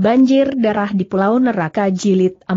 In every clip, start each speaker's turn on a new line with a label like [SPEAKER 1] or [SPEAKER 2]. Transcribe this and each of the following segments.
[SPEAKER 1] Banjir Darah di Pulau Neraka Jilid 4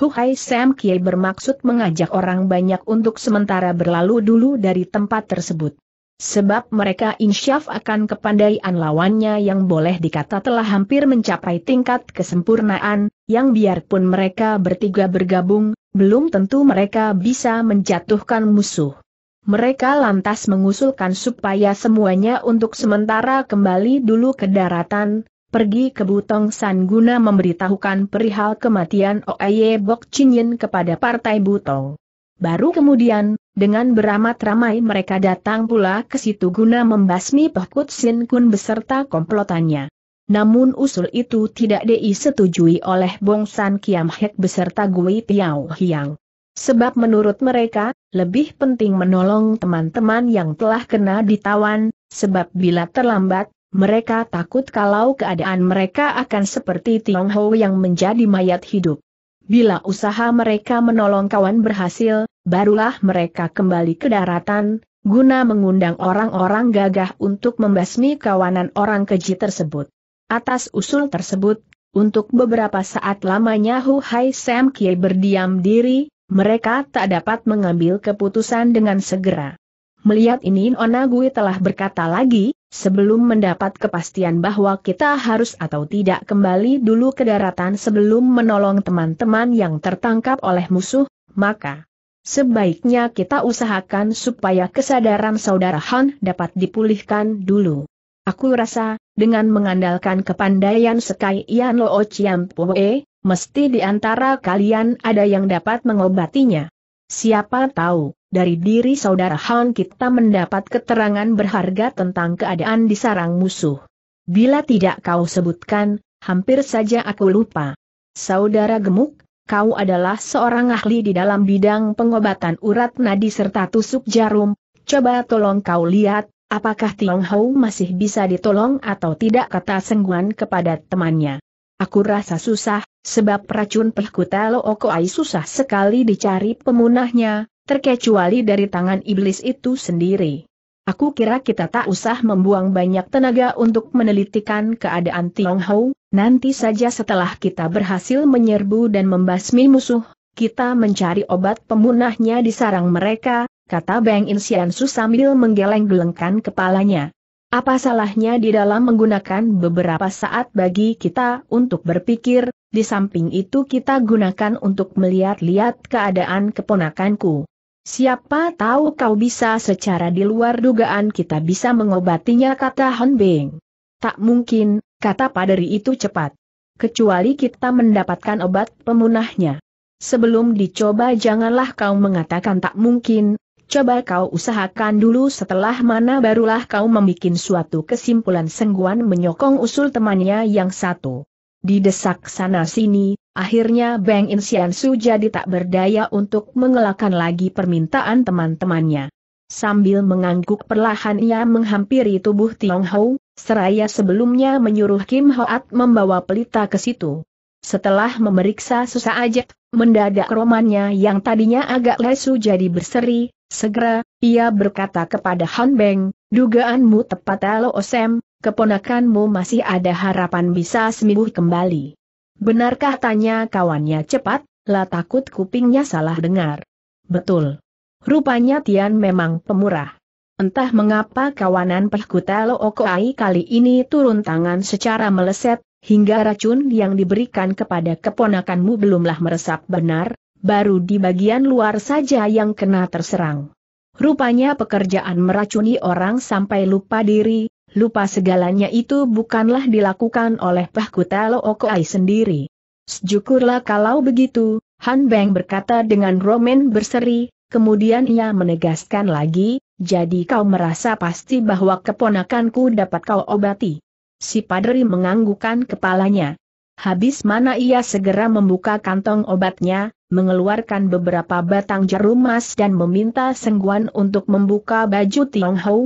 [SPEAKER 1] Huhai Sam Kie bermaksud mengajak orang banyak untuk sementara berlalu dulu dari tempat tersebut. Sebab mereka insyaf akan kepandaian lawannya yang boleh dikata telah hampir mencapai tingkat kesempurnaan, yang biarpun mereka bertiga bergabung, belum tentu mereka bisa menjatuhkan musuh. Mereka lantas mengusulkan supaya semuanya untuk sementara kembali dulu ke daratan, pergi ke Butong San guna memberitahukan perihal kematian Oye Bok Chinyin kepada Partai Butong. Baru kemudian, dengan beramat ramai mereka datang pula ke situ guna membasmi Pohkut Sin Kun beserta komplotannya. Namun usul itu tidak disetujui oleh Bong San Kiam Hek beserta Gui Piao Hiang. Sebab menurut mereka, lebih penting menolong teman-teman yang telah kena ditawan, sebab bila terlambat, mereka takut kalau keadaan mereka akan seperti Tiong Ho yang menjadi mayat hidup. Bila usaha mereka menolong kawan berhasil, barulah mereka kembali ke daratan, guna mengundang orang-orang gagah untuk membasmi kawanan orang keji tersebut. Atas usul tersebut, untuk beberapa saat lamanya Hu Hai Sam Kie berdiam diri, mereka tak dapat mengambil keputusan dengan segera. Melihat ini Onagui telah berkata lagi, Sebelum mendapat kepastian bahwa kita harus atau tidak kembali dulu ke daratan sebelum menolong teman-teman yang tertangkap oleh musuh, maka sebaiknya kita usahakan supaya kesadaran saudara Han dapat dipulihkan dulu. Aku rasa, dengan mengandalkan kepandaian Sekai ian Lo Chiam Pue, mesti di antara kalian ada yang dapat mengobatinya. Siapa tahu? dari diri saudara Han kita mendapat keterangan berharga tentang keadaan di sarang musuh. Bila tidak kau sebutkan, hampir saja aku lupa. Saudara gemuk, kau adalah seorang ahli di dalam bidang pengobatan urat nadi serta tusuk jarum, coba tolong kau lihat, apakah Tiong Hou masih bisa ditolong atau tidak kata Sengguan kepada temannya. Aku rasa susah, sebab racun Oko okoai susah sekali dicari pemunahnya, terkecuali dari tangan iblis itu sendiri. Aku kira kita tak usah membuang banyak tenaga untuk menelitikan keadaan Tiong Hou, nanti saja setelah kita berhasil menyerbu dan membasmi musuh, kita mencari obat pemunahnya di sarang mereka, kata Bang In Su sambil menggeleng-gelengkan kepalanya. Apa salahnya di dalam menggunakan beberapa saat bagi kita untuk berpikir, di samping itu kita gunakan untuk melihat-lihat keadaan keponakanku. Siapa tahu kau bisa secara di luar dugaan kita bisa mengobatinya kata Han Beng. Tak mungkin, kata paderi itu cepat. Kecuali kita mendapatkan obat pemunahnya. Sebelum dicoba janganlah kau mengatakan tak mungkin, coba kau usahakan dulu setelah mana barulah kau membuat suatu kesimpulan sengguan menyokong usul temannya yang satu. Didesak sana-sini, akhirnya Beng Insian Su jadi tak berdaya untuk mengelakkan lagi permintaan teman-temannya. Sambil mengangguk perlahan ia menghampiri tubuh Tiong Hou, seraya sebelumnya menyuruh Kim Hoat membawa pelita ke situ. Setelah memeriksa sesaat, mendadak romannya yang tadinya agak lesu jadi berseri, segera, ia berkata kepada Han Beng, dugaanmu tepat Alo Osem, keponakanmu masih ada harapan bisa sembuh kembali. Benarkah tanya kawannya cepat, lah takut kupingnya salah dengar. Betul. Rupanya Tian memang pemurah. Entah mengapa kawanan Pehkuta Lookoai kali ini turun tangan secara meleset, hingga racun yang diberikan kepada keponakanmu belumlah meresap benar, baru di bagian luar saja yang kena terserang. Rupanya pekerjaan meracuni orang sampai lupa diri, lupa segalanya itu bukanlah dilakukan oleh Pahkutalo Okoai sendiri. Syukurlah kalau begitu, Han Beng berkata dengan Roman berseri, kemudian ia menegaskan lagi, jadi kau merasa pasti bahwa keponakanku dapat kau obati. Si padri menganggukan kepalanya. Habis mana ia segera membuka kantong obatnya, mengeluarkan beberapa batang jarum emas dan meminta sengguan untuk membuka baju Tiong Hou,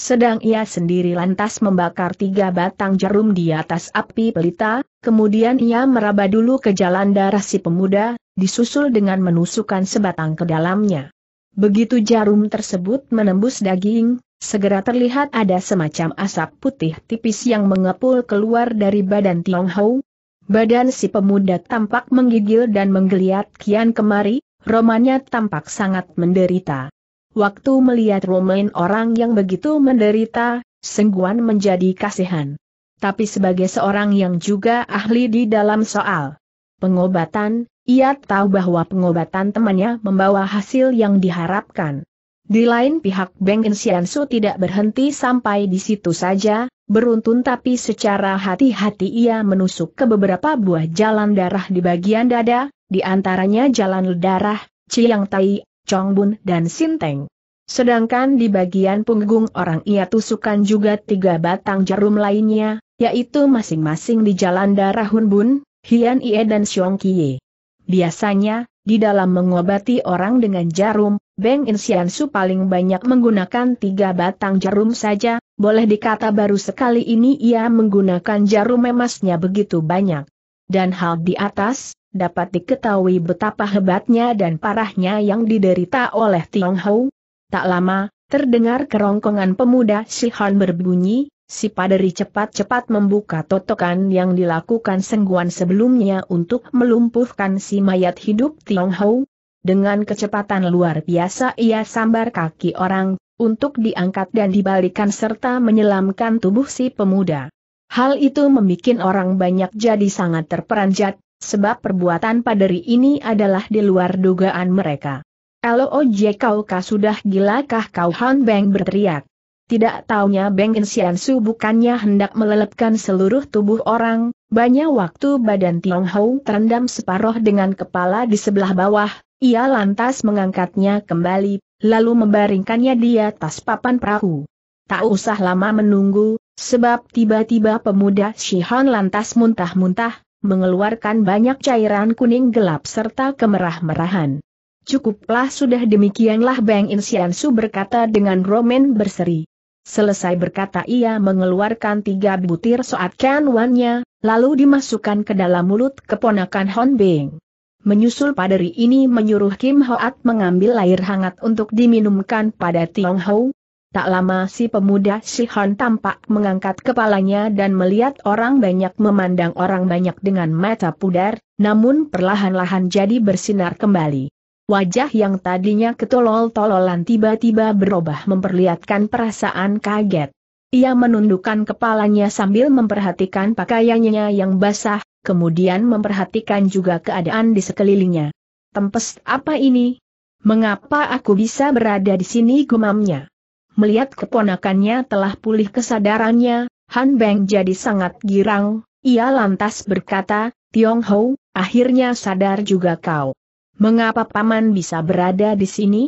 [SPEAKER 1] sedang ia sendiri lantas membakar tiga batang jarum di atas api pelita, kemudian ia meraba dulu ke jalan darah si pemuda, disusul dengan menusukkan sebatang ke dalamnya. Begitu jarum tersebut menembus daging, segera terlihat ada semacam asap putih tipis yang mengepul keluar dari badan Tiong Badan si pemuda tampak menggigil dan menggeliat kian kemari, romannya tampak sangat menderita. Waktu melihat Romain orang yang begitu menderita, Sengguan menjadi kasihan. Tapi sebagai seorang yang juga ahli di dalam soal pengobatan, ia tahu bahwa pengobatan temannya membawa hasil yang diharapkan. Di lain pihak Beng Insiansu tidak berhenti sampai di situ saja, beruntun tapi secara hati-hati ia menusuk ke beberapa buah jalan darah di bagian dada, di antaranya jalan darah, Ciang Tai Chongbun dan Sinteng. Sedangkan di bagian punggung orang ia tusukan juga tiga batang jarum lainnya, yaitu masing-masing di jalan darah Hunbun, Hian Ie dan Xiong Kie. Biasanya, di dalam mengobati orang dengan jarum, Beng In Sian Su paling banyak menggunakan tiga batang jarum saja, boleh dikata baru sekali ini ia menggunakan jarum emasnya begitu banyak. Dan hal di atas, dapat diketahui betapa hebatnya dan parahnya yang diderita oleh Tiong Tionghoa. Tak lama, terdengar kerongkongan pemuda Si Han berbunyi, si paderi cepat-cepat membuka totokan yang dilakukan sengguan sebelumnya untuk melumpuhkan si mayat hidup Tiong Tionghoa. Dengan kecepatan luar biasa ia sambar kaki orang, untuk diangkat dan dibalikan serta menyelamkan tubuh si pemuda. Hal itu membuat orang banyak jadi sangat terperanjat, Sebab perbuatan paderi ini adalah di luar dugaan mereka. Elo, kau kaukah sudah gila kah kau Han Beng berteriak. Tidak taunya Beng Insian Su bukannya hendak melelepkan seluruh tubuh orang, banyak waktu badan Tiong Hou terendam separoh dengan kepala di sebelah bawah, ia lantas mengangkatnya kembali, lalu membaringkannya di atas papan perahu. Tak usah lama menunggu, sebab tiba-tiba pemuda Shihan lantas muntah-muntah, mengeluarkan banyak cairan kuning gelap serta kemerah-merahan. Cukuplah sudah demikianlah Beng Insiansu berkata dengan Roman berseri. Selesai berkata ia mengeluarkan tiga butir soat kanwannya, lalu dimasukkan ke dalam mulut keponakan Hon Beng. Menyusul paderi ini menyuruh Kim Hoat mengambil air hangat untuk diminumkan pada Tiong Hou, Tak lama si pemuda Sihon tampak mengangkat kepalanya dan melihat orang banyak memandang orang banyak dengan mata pudar, namun perlahan-lahan jadi bersinar kembali. Wajah yang tadinya ketolol-tololan tiba-tiba berubah memperlihatkan perasaan kaget. Ia menundukkan kepalanya sambil memperhatikan pakaiannya yang basah, kemudian memperhatikan juga keadaan di sekelilingnya. Tempest apa ini? Mengapa aku bisa berada di sini gumamnya? Melihat keponakannya telah pulih kesadarannya, Han Beng jadi sangat girang, ia lantas berkata, Tiong Hou, akhirnya sadar juga kau. Mengapa paman bisa berada di sini?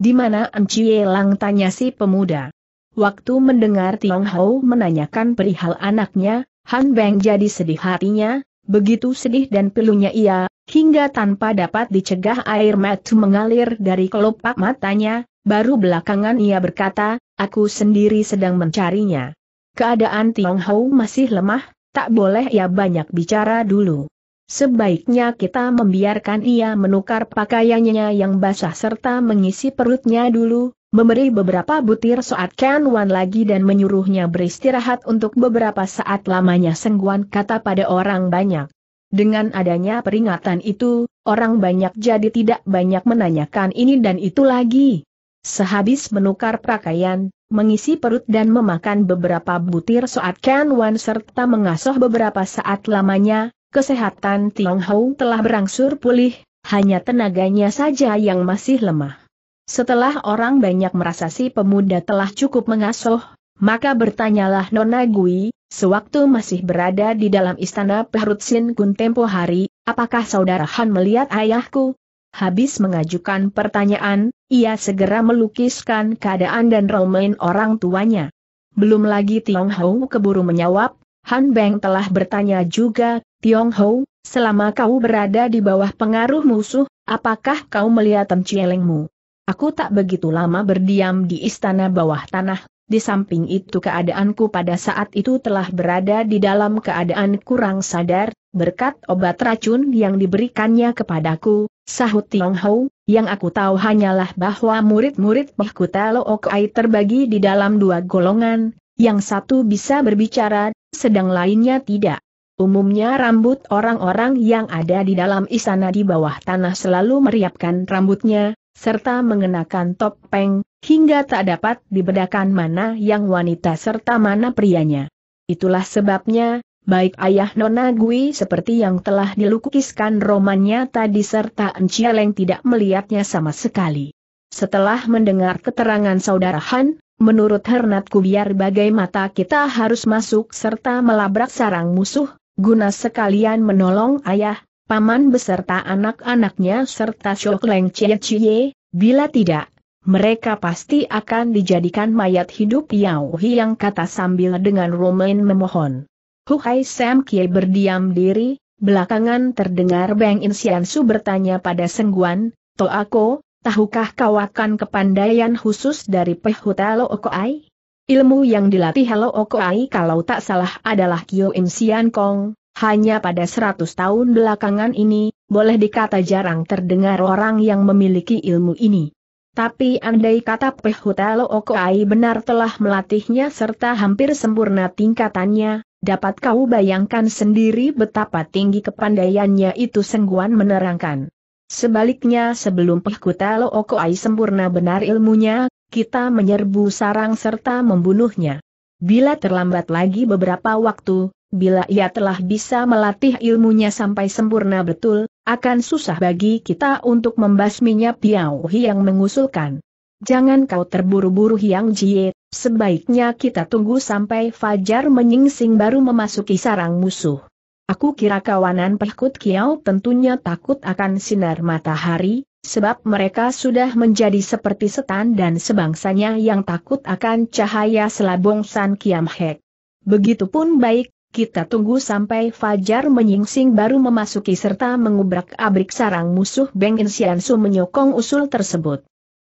[SPEAKER 1] Di mana Encie Lang tanya si pemuda. Waktu mendengar Tiong Hou menanyakan perihal anaknya, Han Beng jadi sedih hatinya, begitu sedih dan pilunya ia, hingga tanpa dapat dicegah air mata mengalir dari kelopak matanya, Baru belakangan ia berkata, aku sendiri sedang mencarinya. Keadaan Tiong Hou masih lemah, tak boleh ia banyak bicara dulu. Sebaiknya kita membiarkan ia menukar pakaiannya yang basah serta mengisi perutnya dulu, memberi beberapa butir soat Ken Wan lagi dan menyuruhnya beristirahat untuk beberapa saat lamanya sengguan kata pada orang banyak. Dengan adanya peringatan itu, orang banyak jadi tidak banyak menanyakan ini dan itu lagi. Sehabis menukar pakaian, mengisi perut dan memakan beberapa butir soat Ken Wan serta mengasuh beberapa saat lamanya, kesehatan Tiong Hou telah berangsur pulih, hanya tenaganya saja yang masih lemah. Setelah orang banyak merasa si pemuda telah cukup mengasuh, maka bertanyalah Nona Gui, sewaktu masih berada di dalam istana Perut Sin Kun tempo hari, apakah saudara Han melihat ayahku? Habis mengajukan pertanyaan, ia segera melukiskan keadaan dan romain orang tuanya. Belum lagi Tiong Hou keburu menjawab, Han Beng telah bertanya juga, Tiong Hou, selama kau berada di bawah pengaruh musuh, apakah kau melihat Tencielengmu? Aku tak begitu lama berdiam di istana bawah tanah, di samping itu keadaanku pada saat itu telah berada di dalam keadaan kurang sadar, berkat obat racun yang diberikannya kepadaku, sahut Tiong Hou, yang aku tahu hanyalah bahwa murid-murid Pahku Okai terbagi di dalam dua golongan, yang satu bisa berbicara, sedang lainnya tidak. Umumnya rambut orang-orang yang ada di dalam istana di bawah tanah selalu meriapkan rambutnya, serta mengenakan topeng, hingga tak dapat dibedakan mana yang wanita serta mana prianya. Itulah sebabnya, baik ayah Nona Gui seperti yang telah dilukiskan romannya tadi serta Encieleng tidak melihatnya sama sekali. Setelah mendengar keterangan saudara Han, menurut Hernat Kubiar bagai mata kita harus masuk serta melabrak sarang musuh, guna sekalian menolong ayah, paman beserta anak-anaknya serta leng Cie Cie, bila tidak, mereka pasti akan dijadikan mayat hidup Yao Hiang kata sambil dengan Romain memohon. Hukai Sam Kie berdiam diri, belakangan terdengar Beng Su bertanya pada Sengguan, aku, tahukah kau akan kepandaian khusus dari Pehuta Lo Okoai? Ilmu yang dilatih Halo Okoai kalau tak salah adalah Kyo Im Sian Kong, hanya pada 100 tahun belakangan ini, boleh dikata jarang terdengar orang yang memiliki ilmu ini. Tapi andai kata Pehutalo Okoai benar telah melatihnya serta hampir sempurna tingkatannya, Dapat kau bayangkan sendiri betapa tinggi kepandaiannya itu Sengguan menerangkan. Sebaliknya sebelum Pehkuta Okoai sempurna benar ilmunya, kita menyerbu sarang serta membunuhnya. Bila terlambat lagi beberapa waktu, bila ia telah bisa melatih ilmunya sampai sempurna betul, akan susah bagi kita untuk membasminya Piauhi yang mengusulkan jangan kau terburu-buru Yang Jie, sebaiknya kita tunggu sampai Fajar menyingsing baru memasuki sarang musuh. Aku kira kawanan Pekut Kiau tentunya takut akan sinar matahari, sebab mereka sudah menjadi seperti setan dan sebangsanya yang takut akan cahaya selabong San Kiam Hek. Begitupun baik, kita tunggu sampai Fajar menyingsing baru memasuki serta mengubrak-abrik sarang musuh Beng Insiansu menyokong usul tersebut.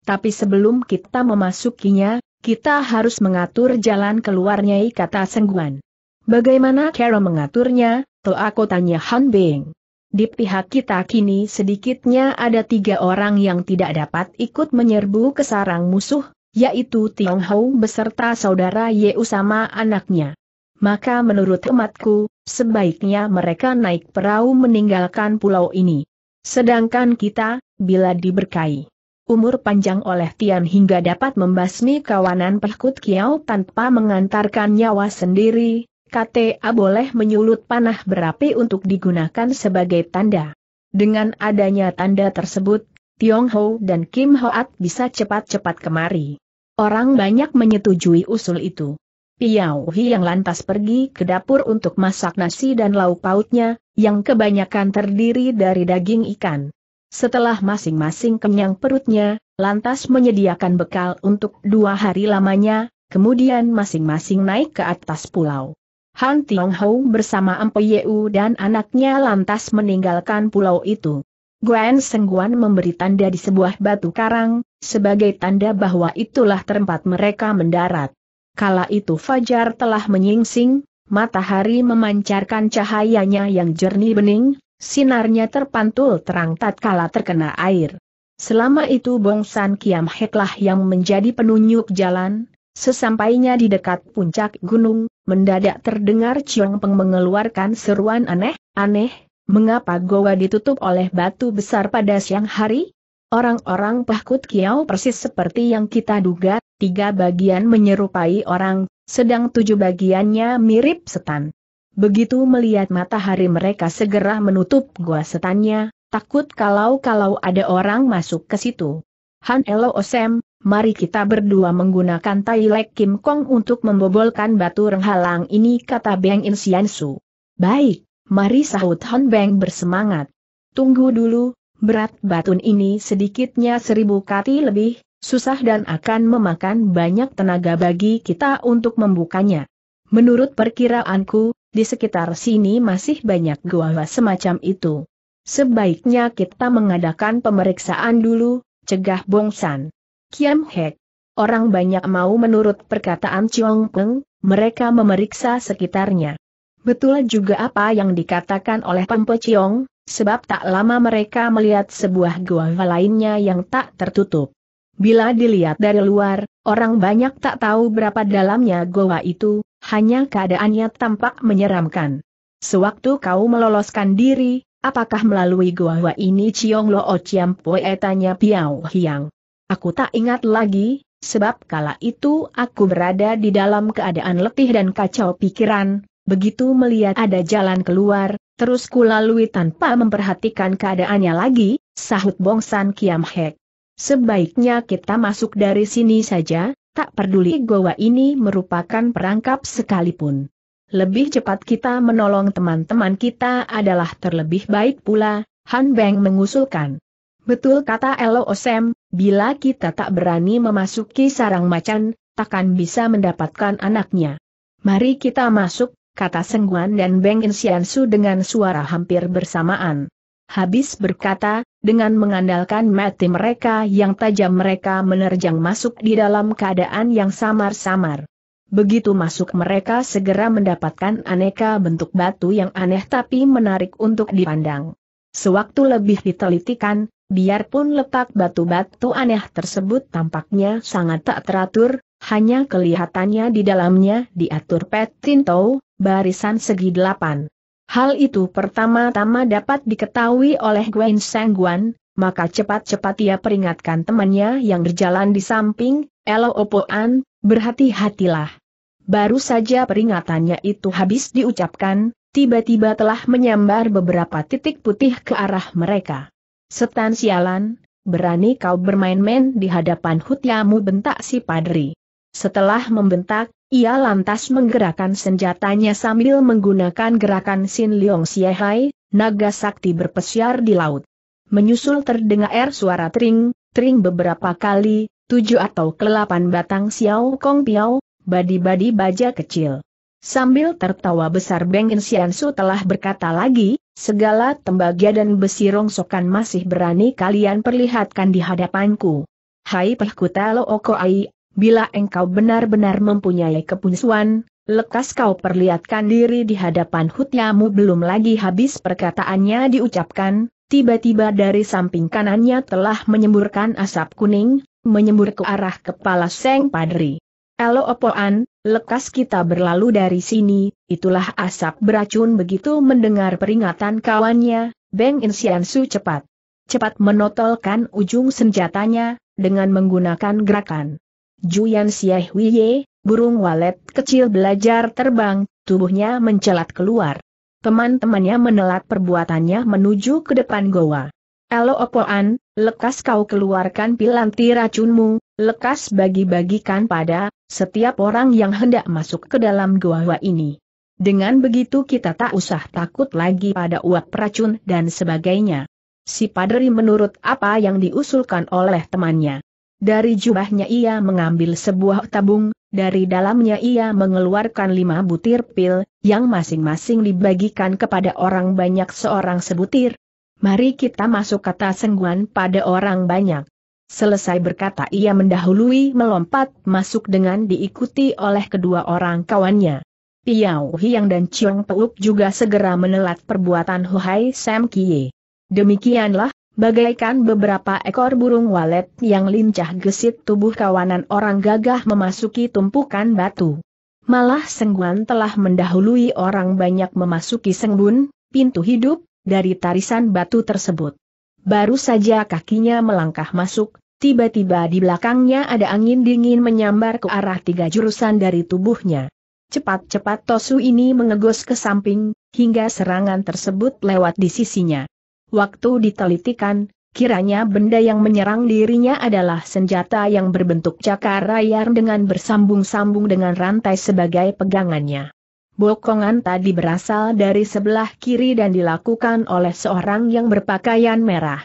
[SPEAKER 1] Tapi sebelum kita memasukinya, kita harus mengatur jalan keluarnya kata Sengguan. Bagaimana cara mengaturnya, aku tanya Han Beng. Di pihak kita kini sedikitnya ada tiga orang yang tidak dapat ikut menyerbu ke sarang musuh, yaitu Tiong Hou beserta saudara Ye Usama anaknya. Maka menurut umatku, sebaiknya mereka naik perahu meninggalkan pulau ini. Sedangkan kita, bila diberkai umur panjang oleh Tian hingga dapat membasmi kawanan Pekut Kiau tanpa mengantarkan nyawa sendiri, KTA boleh menyulut panah berapi untuk digunakan sebagai tanda. Dengan adanya tanda tersebut, Tiong Ho dan Kim Hoat bisa cepat-cepat kemari. Orang banyak menyetujui usul itu. Piao Hi yang lantas pergi ke dapur untuk masak nasi dan lauk pautnya, yang kebanyakan terdiri dari daging ikan. Setelah masing-masing kenyang perutnya, lantas menyediakan bekal untuk dua hari lamanya, kemudian masing-masing naik ke atas pulau. Han Tiong Hou bersama Empe Yeu dan anaknya lantas meninggalkan pulau itu. Guan Sengguan memberi tanda di sebuah batu karang, sebagai tanda bahwa itulah tempat mereka mendarat. Kala itu Fajar telah menyingsing, matahari memancarkan cahayanya yang jernih bening, Sinarnya terpantul terang tatkala terkena air. Selama itu Bongsan Kiam Heklah yang menjadi penunjuk jalan, sesampainya di dekat puncak gunung, mendadak terdengar Chiong Peng mengeluarkan seruan aneh, aneh, mengapa goa ditutup oleh batu besar pada siang hari? Orang-orang Pahkut Kiau persis seperti yang kita duga, tiga bagian menyerupai orang, sedang tujuh bagiannya mirip setan. Begitu melihat matahari mereka segera menutup gua setannya, takut kalau-kalau ada orang masuk ke situ. Han Elo Osem, mari kita berdua menggunakan Tai Lek Kim Kong untuk membobolkan batu renghalang ini kata Beng In Sian Su. Baik, mari sahut Han Beng bersemangat. Tunggu dulu, berat batu ini sedikitnya seribu kati lebih, susah dan akan memakan banyak tenaga bagi kita untuk membukanya. Menurut perkiraanku, di sekitar sini masih banyak gua semacam itu. Sebaiknya kita mengadakan pemeriksaan dulu, cegah Bongsan. Kiam Hek. Orang banyak mau menurut perkataan Chiong Peng, mereka memeriksa sekitarnya. Betul juga apa yang dikatakan oleh Pempo Chiong, sebab tak lama mereka melihat sebuah gua lainnya yang tak tertutup. Bila dilihat dari luar, orang banyak tak tahu berapa dalamnya goa itu, hanya keadaannya tampak menyeramkan. Sewaktu kau meloloskan diri, apakah melalui gua ini Ciong Lo Ociam Pue tanya Piao Hiang. Aku tak ingat lagi, sebab kala itu aku berada di dalam keadaan letih dan kacau pikiran, begitu melihat ada jalan keluar, terus kulalui tanpa memperhatikan keadaannya lagi, sahut Bongsan Kiam Hek. Sebaiknya kita masuk dari sini saja, tak peduli goa ini merupakan perangkap sekalipun. Lebih cepat kita menolong teman-teman kita adalah terlebih baik pula, Han Beng mengusulkan. Betul kata Elo Osem, bila kita tak berani memasuki sarang macan, takkan bisa mendapatkan anaknya. Mari kita masuk, kata Sengguan dan Beng Insiansu dengan suara hampir bersamaan. Habis berkata, dengan mengandalkan mati mereka yang tajam mereka menerjang masuk di dalam keadaan yang samar-samar. Begitu masuk mereka segera mendapatkan aneka bentuk batu yang aneh tapi menarik untuk dipandang. Sewaktu lebih ditelitikan, biarpun letak batu-batu aneh tersebut tampaknya sangat tak teratur, hanya kelihatannya di dalamnya diatur petinto, barisan segi delapan. Hal itu pertama-tama dapat diketahui oleh Gwen Sangguan, maka cepat-cepat ia peringatkan temannya yang berjalan di samping, Elo Opoan, berhati-hatilah. Baru saja peringatannya itu habis diucapkan, tiba-tiba telah menyambar beberapa titik putih ke arah mereka. Setan sialan, berani kau bermain-main di hadapan hutiamu bentak si padri. Setelah membentak, ia lantas menggerakkan senjatanya sambil menggunakan gerakan Sin Liong Siehai, naga sakti berpesiar di laut. Menyusul terdengar suara tring, tring beberapa kali, tujuh atau kelapan batang Xiao Kong Piao, badi-badi baja kecil. Sambil tertawa besar Beng In Su telah berkata lagi, segala tembaga dan besi rongsokan masih berani kalian perlihatkan di hadapanku. Hai pehkuta lo oko ai bila engkau benar-benar mempunyai kepunsuan, lekas kau perlihatkan diri di hadapan hutiamu belum lagi habis perkataannya diucapkan, tiba-tiba dari samping kanannya telah menyemburkan asap kuning, menyembur ke arah kepala Seng Padri. Elo opoan, lekas kita berlalu dari sini, itulah asap beracun begitu mendengar peringatan kawannya, Beng Insian cepat. Cepat menotolkan ujung senjatanya, dengan menggunakan gerakan Juyan Siahuiye, burung walet kecil belajar terbang, tubuhnya mencelat keluar. Teman-temannya menelat perbuatannya menuju ke depan goa. Elo opoan, lekas kau keluarkan pilanti racunmu, lekas bagi-bagikan pada setiap orang yang hendak masuk ke dalam goa ini. Dengan begitu kita tak usah takut lagi pada uap racun dan sebagainya. Si Padri menurut apa yang diusulkan oleh temannya. Dari jubahnya ia mengambil sebuah tabung, dari dalamnya ia mengeluarkan lima butir pil, yang masing-masing dibagikan kepada orang banyak seorang sebutir. Mari kita masuk kata sengguan pada orang banyak. Selesai berkata ia mendahului melompat masuk dengan diikuti oleh kedua orang kawannya. Piao Hiang dan Chong Peuk juga segera menelat perbuatan Huhai Sam Kie. Demikianlah Bagaikan beberapa ekor burung walet yang lincah gesit tubuh kawanan orang gagah memasuki tumpukan batu. Malah Sengguan telah mendahului orang banyak memasuki Sengbun, pintu hidup, dari tarisan batu tersebut. Baru saja kakinya melangkah masuk, tiba-tiba di belakangnya ada angin dingin menyambar ke arah tiga jurusan dari tubuhnya. Cepat-cepat Tosu ini mengegos ke samping, hingga serangan tersebut lewat di sisinya waktu ditelitikan, kiranya benda yang menyerang dirinya adalah senjata yang berbentuk cakar rayar dengan bersambung-sambung dengan rantai sebagai pegangannya. Bokongan tadi berasal dari sebelah kiri dan dilakukan oleh seorang yang berpakaian merah.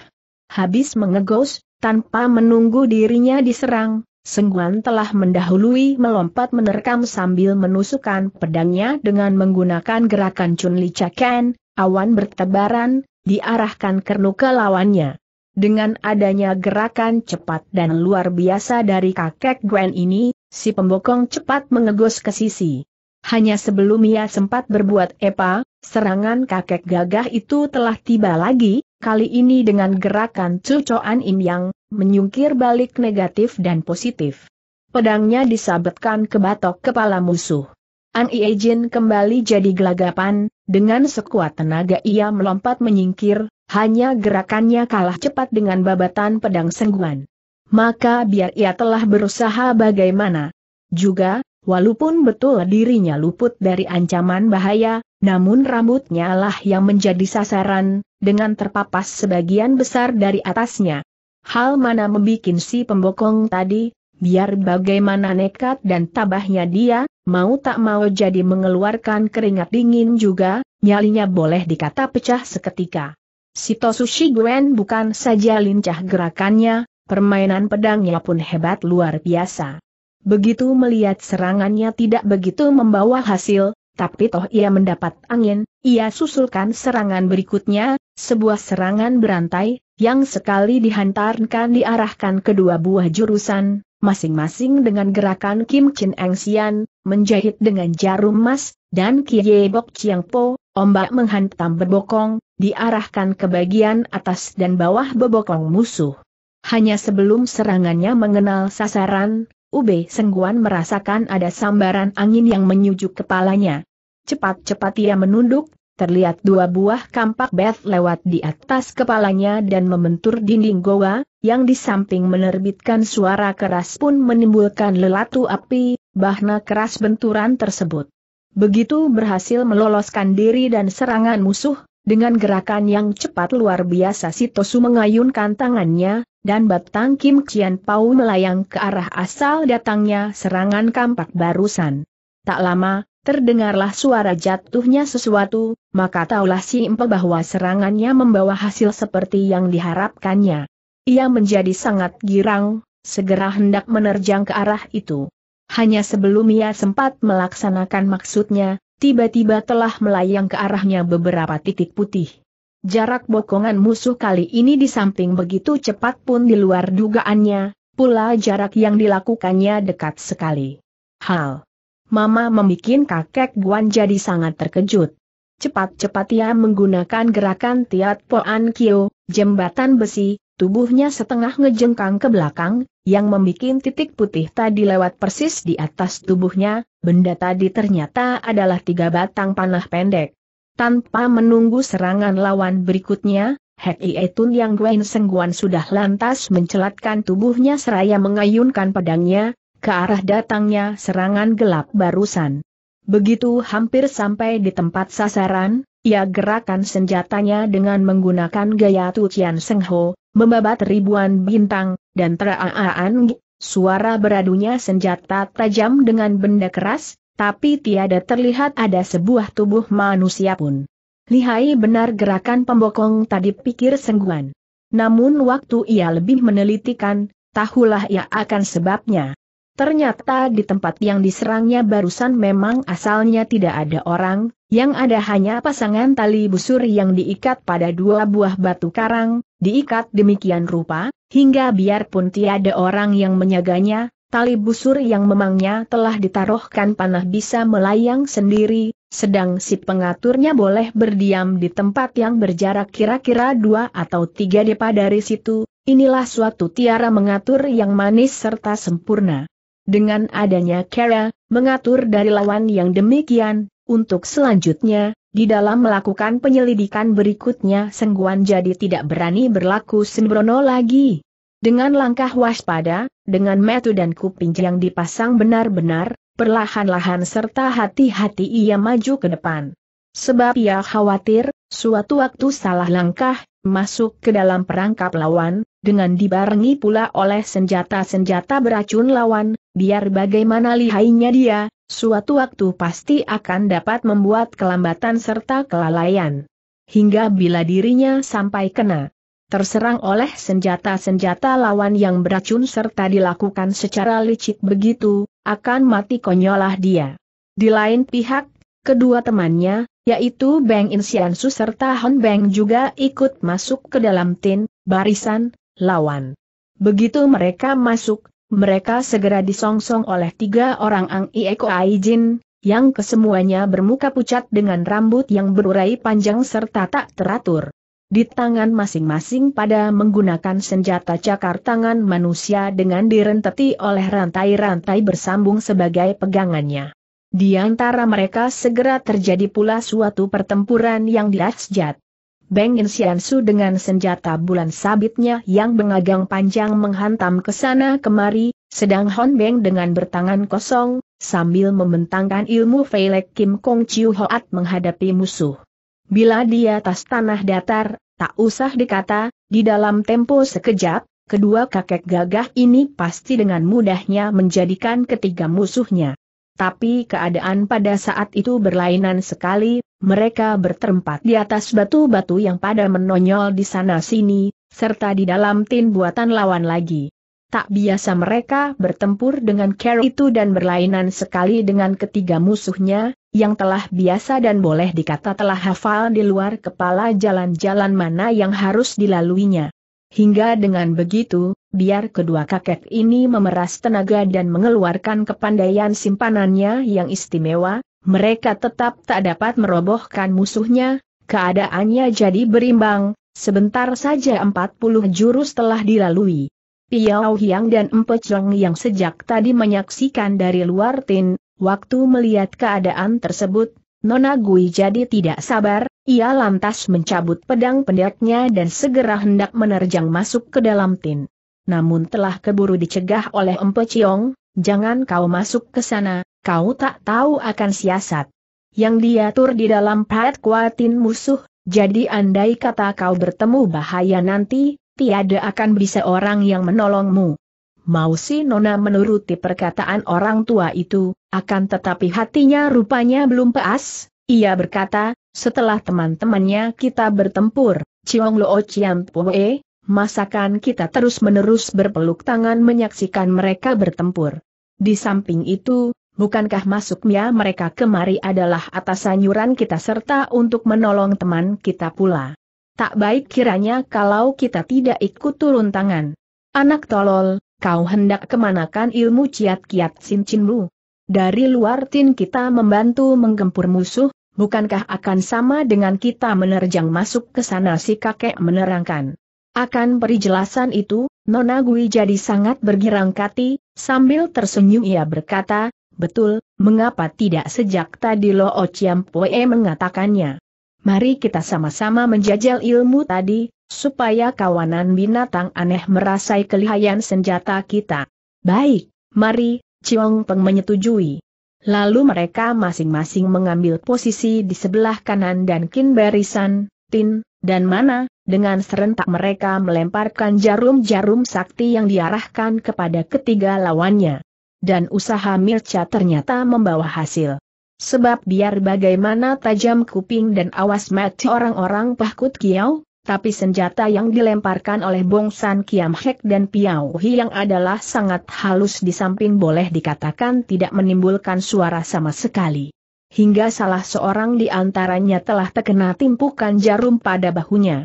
[SPEAKER 1] Habis mengegos, tanpa menunggu dirinya diserang, Sengguan telah mendahului melompat menerkam sambil menusukkan pedangnya dengan menggunakan gerakan Chun Li Chaken, awan bertebaran, diarahkan kernu ke lawannya. Dengan adanya gerakan cepat dan luar biasa dari kakek Gwen ini, si pembokong cepat mengegos ke sisi. Hanya sebelum ia sempat berbuat epa, serangan kakek gagah itu telah tiba lagi, kali ini dengan gerakan cucoan Im Yang, menyungkir balik negatif dan positif. Pedangnya disabetkan ke batok kepala musuh. Ie Jin kembali jadi gelagapan, dengan sekuat tenaga ia melompat menyingkir, hanya gerakannya kalah cepat dengan babatan pedang sengguan. Maka biar ia telah berusaha bagaimana. Juga, walaupun betul dirinya luput dari ancaman bahaya, namun rambutnya lah yang menjadi sasaran, dengan terpapas sebagian besar dari atasnya. Hal mana membuat si pembokong tadi, biar bagaimana nekat dan tabahnya dia, mau tak mau jadi mengeluarkan keringat dingin juga, nyalinya boleh dikata pecah seketika. Sito Sushi Gwen bukan saja lincah gerakannya, permainan pedangnya pun hebat luar biasa. Begitu melihat serangannya tidak begitu membawa hasil, tapi toh ia mendapat angin, ia susulkan serangan berikutnya, sebuah serangan berantai, yang sekali dihantarkan diarahkan kedua buah jurusan, masing-masing dengan gerakan Kim Chin Eng Sian, menjahit dengan jarum emas, dan Kie Bok Chiang Po, ombak menghantam bebokong, diarahkan ke bagian atas dan bawah bebokong musuh. Hanya sebelum serangannya mengenal sasaran, Ube Sengguan merasakan ada sambaran angin yang menyujuk kepalanya. Cepat-cepat ia menunduk, terlihat dua buah kampak bat lewat di atas kepalanya dan membentur dinding goa, yang di samping menerbitkan suara keras pun menimbulkan lelatu api, bahna keras benturan tersebut. Begitu berhasil meloloskan diri dan serangan musuh, dengan gerakan yang cepat luar biasa Sitosu mengayunkan tangannya, dan batang Kim Kian Pau melayang ke arah asal datangnya serangan kampak barusan. Tak lama, Terdengarlah suara jatuhnya sesuatu, maka taulah si Empe bahwa serangannya membawa hasil seperti yang diharapkannya. Ia menjadi sangat girang, segera hendak menerjang ke arah itu. Hanya sebelum ia sempat melaksanakan maksudnya, tiba-tiba telah melayang ke arahnya beberapa titik putih. Jarak bokongan musuh kali ini di samping begitu cepat pun di luar dugaannya, pula jarak yang dilakukannya dekat sekali. Hal Mama membuat kakek Guan jadi sangat terkejut. Cepat-cepat ia menggunakan gerakan Tiat Poan kio, jembatan besi, tubuhnya setengah ngejengkang ke belakang, yang membuat titik putih tadi lewat persis di atas tubuhnya, benda tadi ternyata adalah tiga batang panah pendek. Tanpa menunggu serangan lawan berikutnya, Hek Ietun yang Guen Sengguan sudah lantas mencelatkan tubuhnya seraya mengayunkan pedangnya, ke arah datangnya serangan gelap barusan. Begitu hampir sampai di tempat sasaran, ia gerakan senjatanya dengan menggunakan gaya Tucian Sengho, membabat ribuan bintang, dan teraaan suara beradunya senjata tajam dengan benda keras, tapi tiada terlihat ada sebuah tubuh manusia pun. Lihai benar gerakan pembokong tadi pikir Sengguan. Namun waktu ia lebih menelitikan, tahulah ia akan sebabnya. Ternyata di tempat yang diserangnya barusan memang asalnya tidak ada orang, yang ada hanya pasangan tali busur yang diikat pada dua buah batu karang, diikat demikian rupa, hingga biarpun tiada orang yang menyaganya, tali busur yang memangnya telah ditaruhkan panah bisa melayang sendiri, sedang si pengaturnya boleh berdiam di tempat yang berjarak kira-kira dua atau tiga depa dari situ, inilah suatu tiara mengatur yang manis serta sempurna. Dengan adanya Kera, mengatur dari lawan yang demikian, untuk selanjutnya, di dalam melakukan penyelidikan berikutnya Sengguan jadi tidak berani berlaku sembrono lagi. Dengan langkah waspada, dengan metu dan kuping yang dipasang benar-benar, perlahan-lahan serta hati-hati ia maju ke depan. Sebab ia khawatir, suatu waktu salah langkah, masuk ke dalam perangkap lawan, dengan dibarengi pula oleh senjata-senjata beracun lawan, biar bagaimana lihainya dia, suatu waktu pasti akan dapat membuat kelambatan serta kelalaian. Hingga bila dirinya sampai kena terserang oleh senjata-senjata lawan yang beracun serta dilakukan secara licik begitu, akan mati konyolah dia. Di lain pihak, kedua temannya, yaitu Beng Insiansu serta Hon Beng juga ikut masuk ke dalam tin, barisan, lawan. Begitu mereka masuk, mereka segera disongsong oleh tiga orang Ang Ieko Aijin, yang kesemuanya bermuka pucat dengan rambut yang berurai panjang serta tak teratur. Di tangan masing-masing pada menggunakan senjata cakar tangan manusia dengan direnteti oleh rantai-rantai bersambung sebagai pegangannya. Di antara mereka segera terjadi pula suatu pertempuran yang dahsyat. Beng Insiansu dengan senjata bulan sabitnya yang mengagang panjang menghantam ke sana kemari, sedang Hon Beng dengan bertangan kosong, sambil membentangkan ilmu Feilek Kim Kong Chiu Hoat menghadapi musuh. Bila di atas tanah datar, tak usah dikata, di dalam tempo sekejap, kedua kakek gagah ini pasti dengan mudahnya menjadikan ketiga musuhnya tapi keadaan pada saat itu berlainan sekali, mereka berterempat di atas batu-batu yang pada menonjol di sana-sini, serta di dalam tin buatan lawan lagi. Tak biasa mereka bertempur dengan Carol itu dan berlainan sekali dengan ketiga musuhnya, yang telah biasa dan boleh dikata telah hafal di luar kepala jalan-jalan mana yang harus dilaluinya. Hingga dengan begitu, biar kedua kakek ini memeras tenaga dan mengeluarkan kepandaian simpanannya yang istimewa, mereka tetap tak dapat merobohkan musuhnya, keadaannya jadi berimbang, sebentar saja 40 jurus telah dilalui. Piao Hiang dan Empe Cheng yang sejak tadi menyaksikan dari luar tin, waktu melihat keadaan tersebut, Nona Gui jadi tidak sabar, ia lantas mencabut pedang pendeknya dan segera hendak menerjang masuk ke dalam tin namun telah keburu dicegah oleh Empe Ciong, jangan kau masuk ke sana, kau tak tahu akan siasat. Yang diatur di dalam pahat kuatin musuh, jadi andai kata kau bertemu bahaya nanti, tiada akan bisa orang yang menolongmu. Mau si Nona menuruti perkataan orang tua itu, akan tetapi hatinya rupanya belum peas, ia berkata, setelah teman-temannya kita bertempur, Ciong Loo Chiam Pue, masakan kita terus-menerus berpeluk tangan menyaksikan mereka bertempur. Di samping itu, bukankah masuknya mereka kemari adalah atas anjuran kita serta untuk menolong teman kita pula? Tak baik kiranya kalau kita tidak ikut turun tangan. Anak tolol, kau hendak kemanakan ilmu ciat kiat sincinmu? Dari luar tin kita membantu menggempur musuh, bukankah akan sama dengan kita menerjang masuk ke sana si kakek menerangkan. Akan perijelasan itu, Nona Gui jadi sangat bergirang kati, sambil tersenyum ia berkata, betul, mengapa tidak sejak tadi Lo Ociam Pue mengatakannya. Mari kita sama-sama menjajal ilmu tadi, supaya kawanan binatang aneh merasai kelihayan senjata kita. Baik, mari, Ciong Peng menyetujui. Lalu mereka masing-masing mengambil posisi di sebelah kanan dan kin barisan, tin, dan mana, dengan serentak mereka melemparkan jarum-jarum sakti yang diarahkan kepada ketiga lawannya. Dan usaha Mirca ternyata membawa hasil. Sebab biar bagaimana tajam kuping dan awas mati orang-orang pahkut kiau, tapi senjata yang dilemparkan oleh Bongsan Kiam Hek dan Piau Hi yang adalah sangat halus di samping boleh dikatakan tidak menimbulkan suara sama sekali. Hingga salah seorang di antaranya telah terkena timpukan jarum pada bahunya.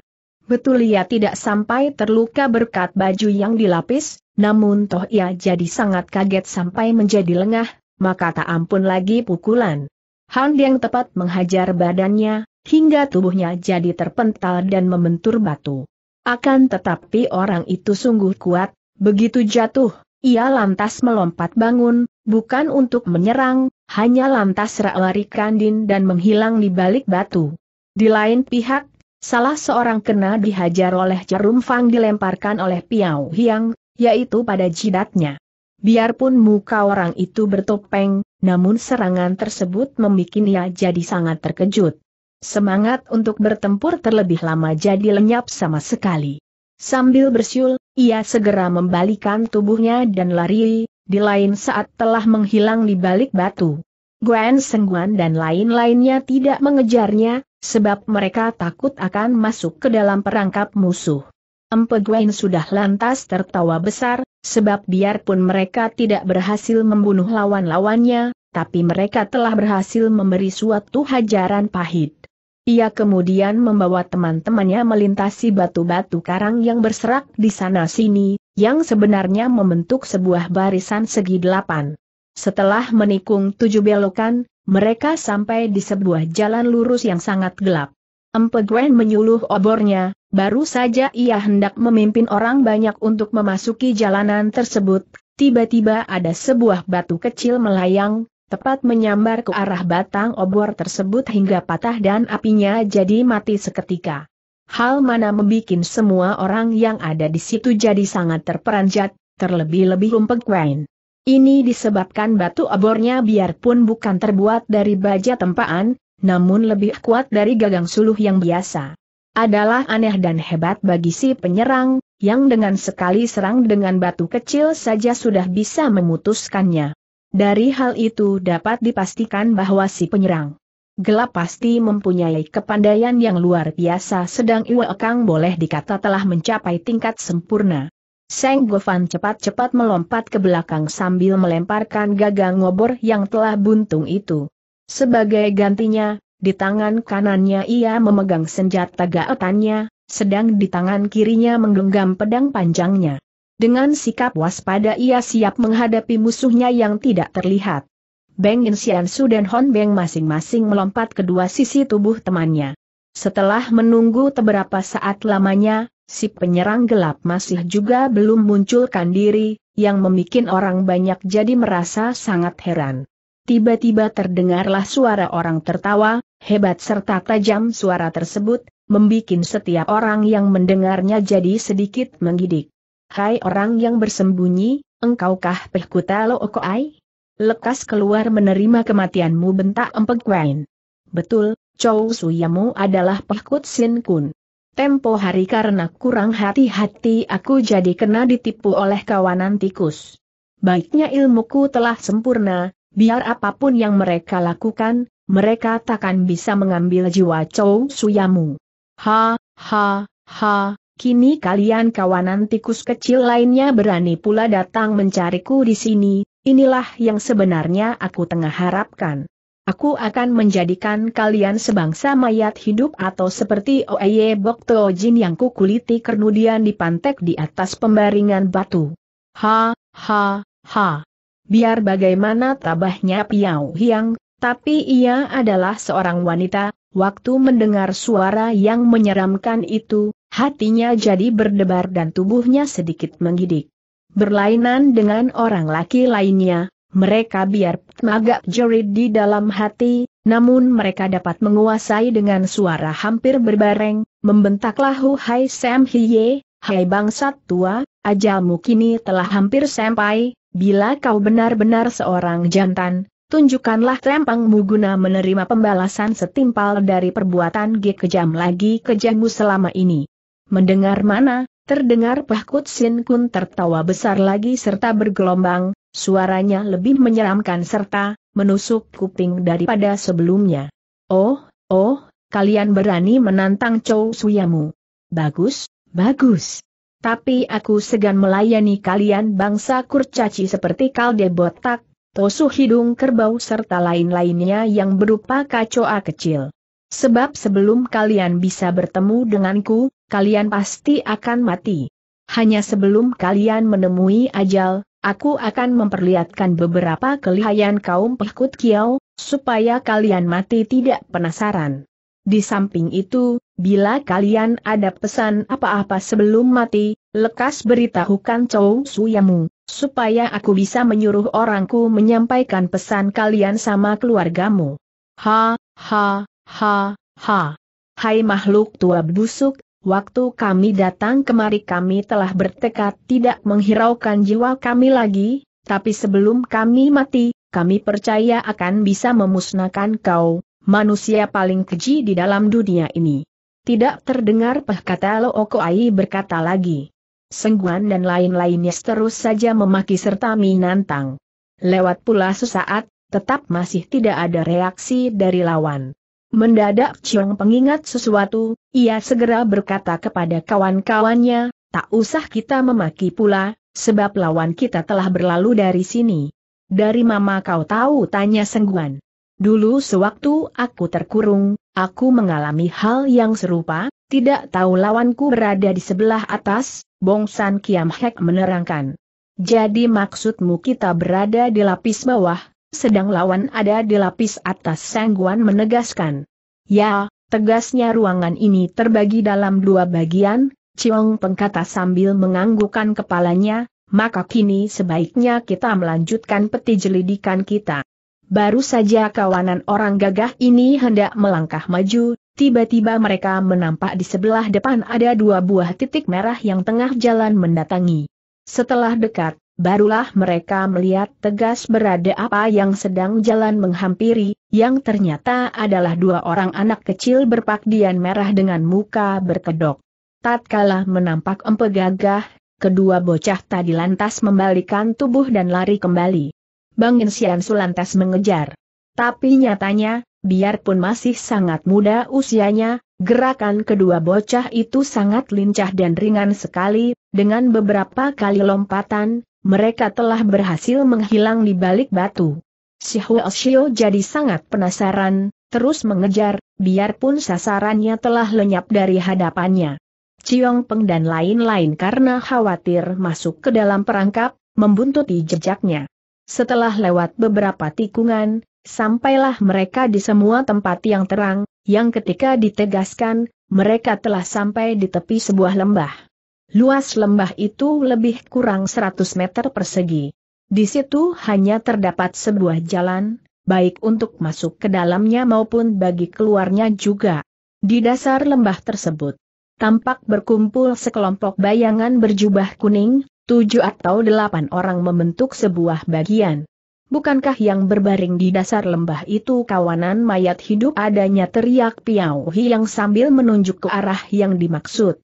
[SPEAKER 1] Betul ia tidak sampai terluka berkat baju yang dilapis, namun toh ia jadi sangat kaget sampai menjadi lengah, maka tak ampun lagi pukulan. Han yang tepat menghajar badannya, hingga tubuhnya jadi terpental dan membentur batu. Akan tetapi orang itu sungguh kuat, begitu jatuh, ia lantas melompat bangun, bukan untuk menyerang, hanya lantas rak lari kandin dan menghilang di balik batu. Di lain pihak, Salah seorang kena dihajar oleh jarum fang dilemparkan oleh Piao Hiang, yaitu pada jidatnya. Biarpun muka orang itu bertopeng, namun serangan tersebut membuat ia jadi sangat terkejut. Semangat untuk bertempur terlebih lama jadi lenyap sama sekali. Sambil bersiul, ia segera membalikan tubuhnya dan lari, di lain saat telah menghilang di balik batu. Guan Sengguan dan lain-lainnya tidak mengejarnya, Sebab mereka takut akan masuk ke dalam perangkap musuh. Empegwain sudah lantas tertawa besar, sebab biarpun mereka tidak berhasil membunuh lawan-lawannya, tapi mereka telah berhasil memberi suatu hajaran pahit. Ia kemudian membawa teman-temannya melintasi batu-batu karang yang berserak di sana-sini, yang sebenarnya membentuk sebuah barisan segi delapan. Setelah menikung tujuh belokan, mereka sampai di sebuah jalan lurus yang sangat gelap. Empegwen menyuluh obornya, baru saja ia hendak memimpin orang banyak untuk memasuki jalanan tersebut, tiba-tiba ada sebuah batu kecil melayang, tepat menyambar ke arah batang obor tersebut hingga patah dan apinya jadi mati seketika. Hal mana membuat semua orang yang ada di situ jadi sangat terperanjat, terlebih-lebih Gwen. Ini disebabkan batu abornya biarpun bukan terbuat dari baja tempaan, namun lebih kuat dari gagang suluh yang biasa. Adalah aneh dan hebat bagi si penyerang, yang dengan sekali serang dengan batu kecil saja sudah bisa memutuskannya. Dari hal itu dapat dipastikan bahwa si penyerang gelap pasti mempunyai kepandaian yang luar biasa sedang Iwa Kang boleh dikata telah mencapai tingkat sempurna. Seng Gofan cepat-cepat melompat ke belakang sambil melemparkan gagang ngobor yang telah buntung itu. Sebagai gantinya, di tangan kanannya ia memegang senjata gaetannya, sedang di tangan kirinya menggenggam pedang panjangnya. Dengan sikap waspada ia siap menghadapi musuhnya yang tidak terlihat. Beng Insiansu dan Hon Beng masing-masing melompat kedua sisi tubuh temannya. Setelah menunggu beberapa saat lamanya, si penyerang gelap masih juga belum munculkan diri, yang memikin orang banyak jadi merasa sangat heran. Tiba-tiba terdengarlah suara orang tertawa, hebat serta tajam suara tersebut, membikin setiap orang yang mendengarnya jadi sedikit menggidik. Hai orang yang bersembunyi, engkaukah Pehkuta Lo Okoai? Lekas keluar menerima kematianmu bentak Empek Betul, Chow Suyamu adalah Pehkut Sin Kun. Tempo hari karena kurang hati-hati aku jadi kena ditipu oleh kawanan tikus. Baiknya ilmuku telah sempurna, biar apapun yang mereka lakukan, mereka takkan bisa mengambil jiwa Chow Suyamu. Ha, ha, ha, kini kalian kawanan tikus kecil lainnya berani pula datang mencariku di sini, inilah yang sebenarnya aku tengah harapkan. Aku akan menjadikan kalian sebangsa mayat hidup atau seperti Oeye Bok Jin yang kukuliti kernudian dipantek di atas pembaringan batu. Ha, ha, ha. Biar bagaimana tabahnya Piau Hiang, tapi ia adalah seorang wanita, waktu mendengar suara yang menyeramkan itu, hatinya jadi berdebar dan tubuhnya sedikit menggidik berlainan dengan orang laki lainnya, mereka biar magak jerit di dalam hati, namun mereka dapat menguasai dengan suara hampir berbareng, membentaklah Hu Hai Sam Hiye, Hai bangsat tua, ajalmu kini telah hampir sampai, bila kau benar-benar seorang jantan, tunjukkanlah rempangmu guna menerima pembalasan setimpal dari perbuatan G kejam lagi kejammu selama ini. Mendengar mana, terdengar Pahkut Sin Kun tertawa besar lagi serta bergelombang, Suaranya lebih menyeramkan serta menusuk kuping daripada sebelumnya. Oh, oh, kalian berani menantang Chow Suyamu. Bagus, bagus. Tapi aku segan melayani kalian bangsa kurcaci seperti kalde botak, tosuh hidung kerbau serta lain-lainnya yang berupa kacoa kecil. Sebab sebelum kalian bisa bertemu denganku, kalian pasti akan mati. Hanya sebelum kalian menemui ajal, aku akan memperlihatkan beberapa kelihayan kaum pehkut kiau, supaya kalian mati tidak penasaran. Di samping itu, bila kalian ada pesan apa-apa sebelum mati, lekas beritahukan Chou Suyamu, supaya aku bisa menyuruh orangku menyampaikan pesan kalian sama keluargamu. Ha, ha, ha, ha. Hai makhluk tua busuk, Waktu kami datang kemari kami telah bertekad tidak menghiraukan jiwa kami lagi, tapi sebelum kami mati, kami percaya akan bisa memusnahkan kau, manusia paling keji di dalam dunia ini. Tidak terdengar perkata Looko Ai berkata lagi. Sengguan dan lain-lainnya terus saja memaki serta minantang. Lewat pula sesaat, tetap masih tidak ada reaksi dari lawan. Mendadak Chiong pengingat sesuatu, ia segera berkata kepada kawan-kawannya, tak usah kita memaki pula, sebab lawan kita telah berlalu dari sini. Dari mama kau tahu tanya Sengguan. Dulu sewaktu aku terkurung, aku mengalami hal yang serupa, tidak tahu lawanku berada di sebelah atas, Bongsan Kiam Hek menerangkan. Jadi maksudmu kita berada di lapis bawah, sedang lawan ada di lapis atas Sangguan menegaskan. Ya, tegasnya ruangan ini terbagi dalam dua bagian, Ciong Pengkata sambil menganggukkan kepalanya, maka kini sebaiknya kita melanjutkan peti jelidikan kita. Baru saja kawanan orang gagah ini hendak melangkah maju, tiba-tiba mereka menampak di sebelah depan ada dua buah titik merah yang tengah jalan mendatangi. Setelah dekat, barulah mereka melihat tegas berada apa yang sedang jalan menghampiri, yang ternyata adalah dua orang anak kecil berpakaian merah dengan muka berkedok. Tatkala menampak empegagah, kedua bocah tadi lantas membalikan tubuh dan lari kembali. Bang sulantas Sulantas mengejar. Tapi nyatanya, biarpun masih sangat muda usianya, Gerakan kedua bocah itu sangat lincah dan ringan sekali, dengan beberapa kali lompatan, mereka telah berhasil menghilang di balik batu. Si Huoshio jadi sangat penasaran, terus mengejar, biarpun sasarannya telah lenyap dari hadapannya. Ciong Peng dan lain-lain karena khawatir masuk ke dalam perangkap, membuntuti jejaknya. Setelah lewat beberapa tikungan, sampailah mereka di semua tempat yang terang, yang ketika ditegaskan, mereka telah sampai di tepi sebuah lembah. Luas lembah itu lebih kurang 100 meter persegi. Di situ hanya terdapat sebuah jalan, baik untuk masuk ke dalamnya maupun bagi keluarnya juga. Di dasar lembah tersebut, tampak berkumpul sekelompok bayangan berjubah kuning, tujuh atau delapan orang membentuk sebuah bagian. Bukankah yang berbaring di dasar lembah itu kawanan mayat hidup adanya teriak Piauhi yang sambil menunjuk ke arah yang dimaksud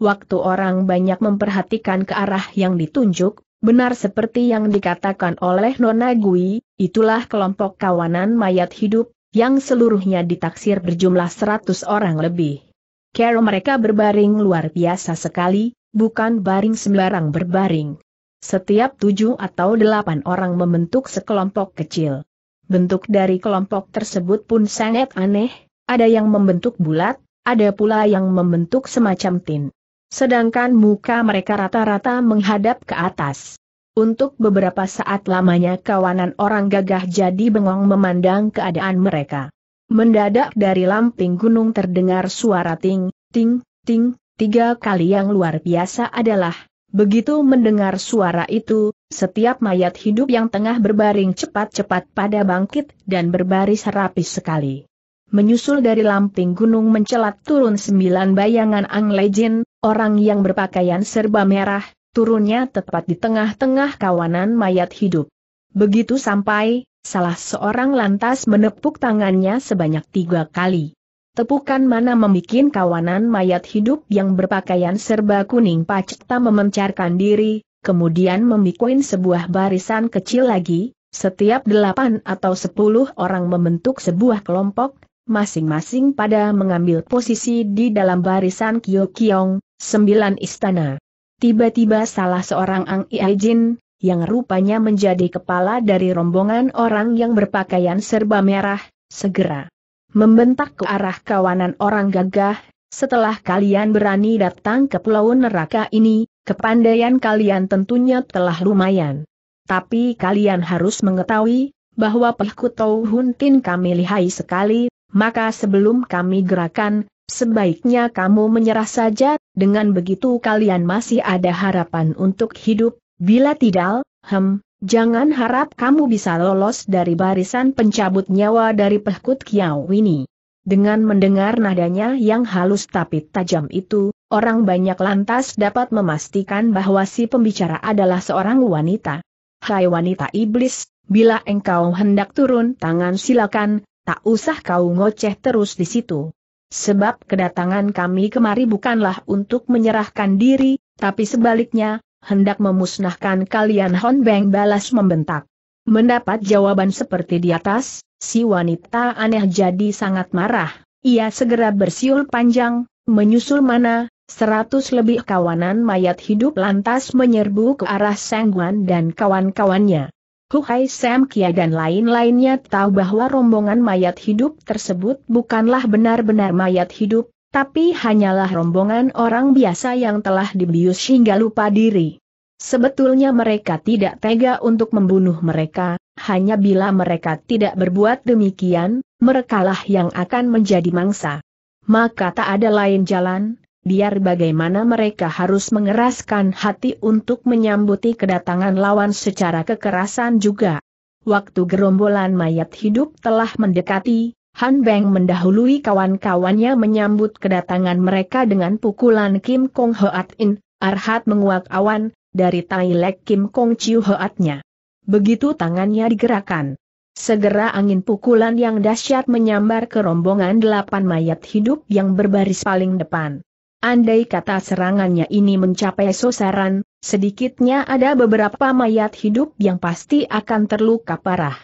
[SPEAKER 1] waktu orang banyak memperhatikan ke arah yang ditunjuk, benar seperti yang dikatakan oleh Nona Gui, itulah kelompok kawanan mayat hidup, yang seluruhnya ditaksir berjumlah 100 orang lebih. Kero mereka berbaring luar biasa sekali, bukan baring sembarang berbaring. Setiap tujuh atau delapan orang membentuk sekelompok kecil. Bentuk dari kelompok tersebut pun sangat aneh, ada yang membentuk bulat, ada pula yang membentuk semacam tin. Sedangkan muka mereka rata-rata menghadap ke atas. Untuk beberapa saat lamanya kawanan orang gagah jadi bengong memandang keadaan mereka. Mendadak dari lamping gunung terdengar suara ting, ting, ting, tiga kali yang luar biasa adalah, begitu mendengar suara itu, setiap mayat hidup yang tengah berbaring cepat-cepat pada bangkit dan berbaris rapi sekali menyusul dari lamping gunung mencelat turun sembilan bayangan Ang Lejin, orang yang berpakaian serba merah, turunnya tepat di tengah-tengah kawanan mayat hidup. Begitu sampai, salah seorang lantas menepuk tangannya sebanyak tiga kali. Tepukan mana membuat kawanan mayat hidup yang berpakaian serba kuning paceta memencarkan diri, kemudian membuat sebuah barisan kecil lagi, setiap delapan atau sepuluh orang membentuk sebuah kelompok, masing-masing pada mengambil posisi di dalam barisan Kyokyong, sembilan istana. Tiba-tiba salah seorang Ang Iajin, yang rupanya menjadi kepala dari rombongan orang yang berpakaian serba merah, segera membentak ke arah kawanan orang gagah, setelah kalian berani datang ke pulau neraka ini, kepandaian kalian tentunya telah lumayan. Tapi kalian harus mengetahui, bahwa pelaku Tau Hun kami lihai sekali, maka sebelum kami gerakan, sebaiknya kamu menyerah saja, dengan begitu kalian masih ada harapan untuk hidup, bila tidak, hem, jangan harap kamu bisa lolos dari barisan pencabut nyawa dari pehkut Kiau ini. Dengan mendengar nadanya yang halus tapi tajam itu, orang banyak lantas dapat memastikan bahwa si pembicara adalah seorang wanita. Hai wanita iblis, bila engkau hendak turun tangan silakan, tak usah kau ngoceh terus di situ. Sebab kedatangan kami kemari bukanlah untuk menyerahkan diri, tapi sebaliknya, hendak memusnahkan kalian Hon Beng balas membentak. Mendapat jawaban seperti di atas, si wanita aneh jadi sangat marah. Ia segera bersiul panjang, menyusul mana, seratus lebih kawanan mayat hidup lantas menyerbu ke arah Sengguan dan kawan-kawannya. Huhai Sam Kia dan lain-lainnya tahu bahwa rombongan mayat hidup tersebut bukanlah benar-benar mayat hidup, tapi hanyalah rombongan orang biasa yang telah dibius hingga lupa diri. Sebetulnya mereka tidak tega untuk membunuh mereka, hanya bila mereka tidak berbuat demikian, merekalah yang akan menjadi mangsa. Maka tak ada lain jalan, biar bagaimana mereka harus mengeraskan hati untuk menyambuti kedatangan lawan secara kekerasan juga. Waktu gerombolan mayat hidup telah mendekati, Han Beng mendahului kawan-kawannya menyambut kedatangan mereka dengan pukulan Kim Kong Hoat In, Arhat menguak awan, dari lek Kim Kong Chiu Hoatnya. Begitu tangannya digerakkan. Segera angin pukulan yang dahsyat menyambar ke rombongan delapan mayat hidup yang berbaris paling depan. Andai kata serangannya ini mencapai sasaran, sedikitnya ada beberapa mayat hidup yang pasti akan terluka parah.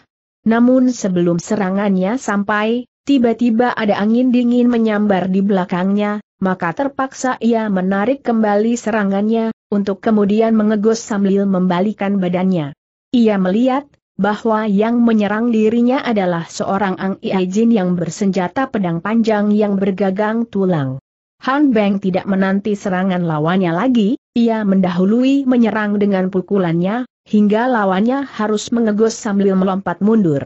[SPEAKER 1] Namun sebelum serangannya sampai, tiba-tiba ada angin dingin menyambar di belakangnya, maka terpaksa ia menarik kembali serangannya, untuk kemudian mengegos sambil membalikan badannya. Ia melihat, bahwa yang menyerang dirinya adalah seorang Ang Iai yang bersenjata pedang panjang yang bergagang tulang. Han Beng tidak menanti serangan lawannya lagi, ia mendahului menyerang dengan pukulannya, hingga lawannya harus mengegos sambil melompat mundur.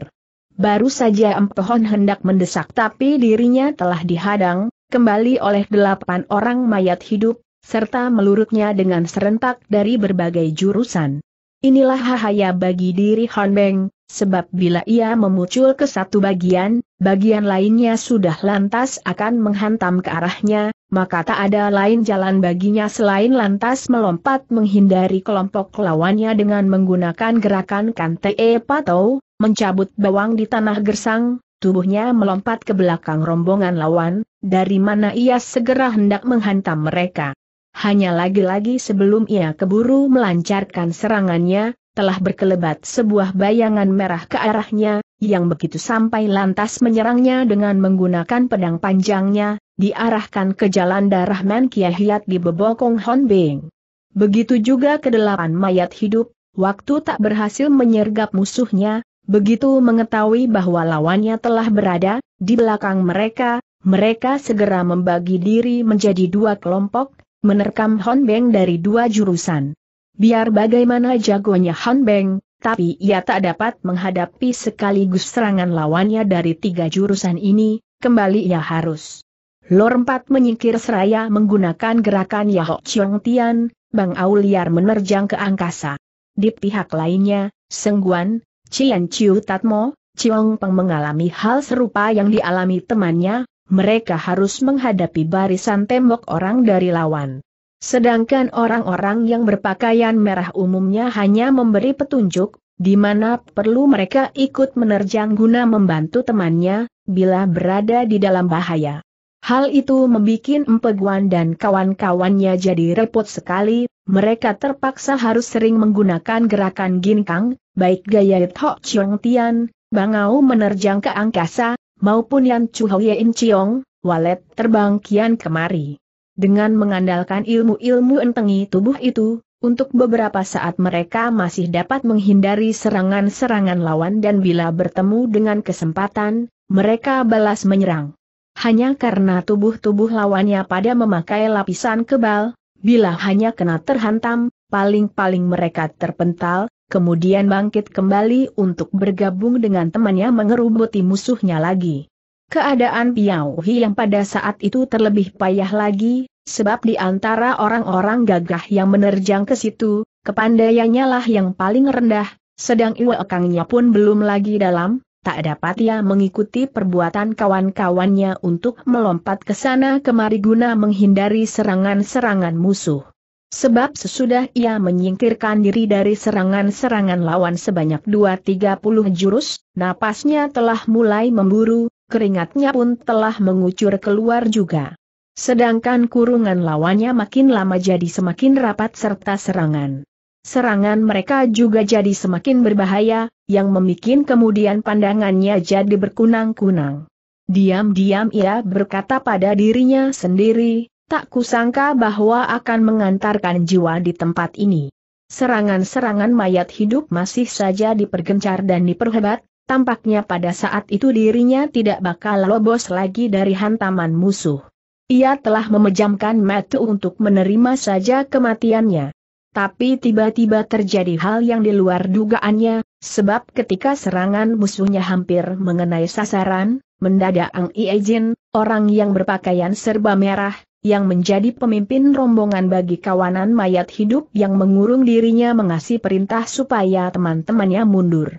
[SPEAKER 1] Baru saja Empohon hendak mendesak tapi dirinya telah dihadang, kembali oleh delapan orang mayat hidup, serta melurutnya dengan serentak dari berbagai jurusan. Inilah hahaya bagi diri Han Beng, sebab bila ia memucul ke satu bagian, bagian lainnya sudah lantas akan menghantam ke arahnya, maka tak ada lain jalan baginya selain lantas melompat menghindari kelompok lawannya dengan menggunakan gerakan kante e pato, mencabut bawang di tanah gersang, tubuhnya melompat ke belakang rombongan lawan, dari mana ia segera hendak menghantam mereka. Hanya lagi-lagi sebelum ia keburu melancarkan serangannya, telah berkelebat sebuah bayangan merah ke arahnya, yang begitu sampai lantas menyerangnya dengan menggunakan pedang panjangnya, diarahkan ke jalan darah Man Kiahiat di Bebokong Honbing. Begitu juga kedelapan mayat hidup, waktu tak berhasil menyergap musuhnya, begitu mengetahui bahwa lawannya telah berada di belakang mereka, mereka segera membagi diri menjadi dua kelompok, menerkam Hon Beng dari dua jurusan. Biar bagaimana jagonya Beng, tapi ia tak dapat menghadapi sekaligus serangan lawannya dari tiga jurusan ini, kembali ia harus. Lor empat menyingkir seraya menggunakan gerakan Yahok Chiong Tian, Bang Auliar menerjang ke angkasa. Di pihak lainnya, Sengguan, Cian Chiu Tatmo, Chiong Peng mengalami hal serupa yang dialami temannya, mereka harus menghadapi barisan tembok orang dari lawan. Sedangkan orang-orang yang berpakaian merah umumnya hanya memberi petunjuk, di mana perlu mereka ikut menerjang guna membantu temannya, bila berada di dalam bahaya. Hal itu membuat Empeguan dan kawan-kawannya jadi repot sekali, mereka terpaksa harus sering menggunakan gerakan ginkang, baik gaya Hok Chong Tian, bangau menerjang ke angkasa, maupun Yan Chu Hoyein Chiong, walet terbang kian kemari. Dengan mengandalkan ilmu-ilmu entengi tubuh itu, untuk beberapa saat mereka masih dapat menghindari serangan-serangan lawan dan bila bertemu dengan kesempatan, mereka balas menyerang. Hanya karena tubuh-tubuh lawannya pada memakai lapisan kebal, bila hanya kena terhantam, paling-paling mereka terpental, kemudian bangkit kembali untuk bergabung dengan temannya mengerubuti musuhnya lagi. Keadaan Piao Hi yang pada saat itu terlebih payah lagi, sebab di antara orang-orang gagah yang menerjang ke situ, kepandaiannya lah yang paling rendah, sedang Iwakangnya pun belum lagi dalam, tak dapat ia mengikuti perbuatan kawan-kawannya untuk melompat ke sana kemari guna menghindari serangan-serangan musuh. Sebab sesudah ia menyingkirkan diri dari serangan-serangan lawan sebanyak 2-30 jurus, napasnya telah mulai memburu, keringatnya pun telah mengucur keluar juga. Sedangkan kurungan lawannya makin lama jadi semakin rapat serta serangan. Serangan mereka juga jadi semakin berbahaya, yang memikin kemudian pandangannya jadi berkunang-kunang. Diam-diam ia berkata pada dirinya sendiri, Tak kusangka bahwa akan mengantarkan jiwa di tempat ini. Serangan-serangan mayat hidup masih saja dipergencar dan diperhebat, tampaknya pada saat itu dirinya tidak bakal lobos lagi dari hantaman musuh. Ia telah memejamkan mata untuk menerima saja kematiannya. Tapi tiba-tiba terjadi hal yang di luar dugaannya, sebab ketika serangan musuhnya hampir mengenai sasaran, mendadak Ang Iejin, orang yang berpakaian serba merah, yang menjadi pemimpin rombongan bagi kawanan mayat hidup yang mengurung dirinya mengasih perintah supaya teman-temannya mundur.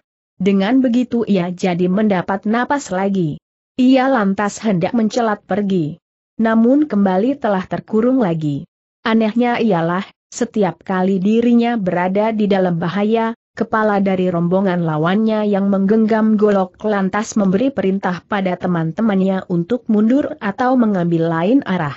[SPEAKER 1] Dengan begitu ia jadi mendapat napas lagi. Ia lantas hendak mencelat pergi. Namun kembali telah terkurung lagi. Anehnya ialah, setiap kali dirinya berada di dalam bahaya, kepala dari rombongan lawannya yang menggenggam golok lantas memberi perintah pada teman-temannya untuk mundur atau mengambil lain arah.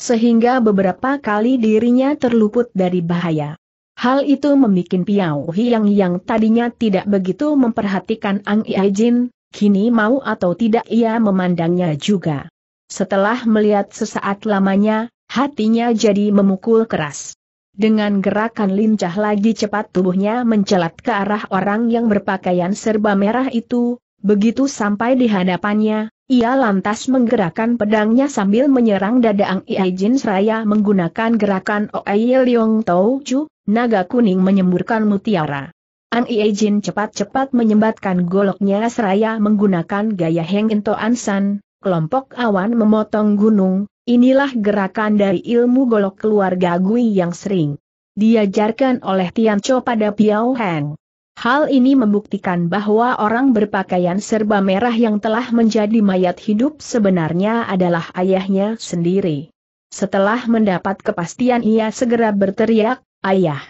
[SPEAKER 1] Sehingga beberapa kali dirinya terluput dari bahaya. Hal itu membuat Piao Hiang yang tadinya tidak begitu memperhatikan Ang Iajin, kini mau atau tidak ia memandangnya juga. Setelah melihat sesaat lamanya, hatinya jadi memukul keras. Dengan gerakan lincah lagi cepat tubuhnya mencelat ke arah orang yang berpakaian serba merah itu, begitu sampai di hadapannya, ia lantas menggerakkan pedangnya sambil menyerang dada Ang iaijin Jin Seraya menggunakan gerakan Oai Leong Tau Chu, naga kuning menyemburkan mutiara. Ang iaijin cepat-cepat menyembatkan goloknya seraya menggunakan gaya Heng Into Ansan, kelompok awan memotong gunung, inilah gerakan dari ilmu golok keluarga Gui yang sering diajarkan oleh Tian Chou pada Piao Heng. Hal ini membuktikan bahwa orang berpakaian serba merah yang telah menjadi mayat hidup sebenarnya adalah ayahnya sendiri. Setelah mendapat kepastian ia segera berteriak, Ayah!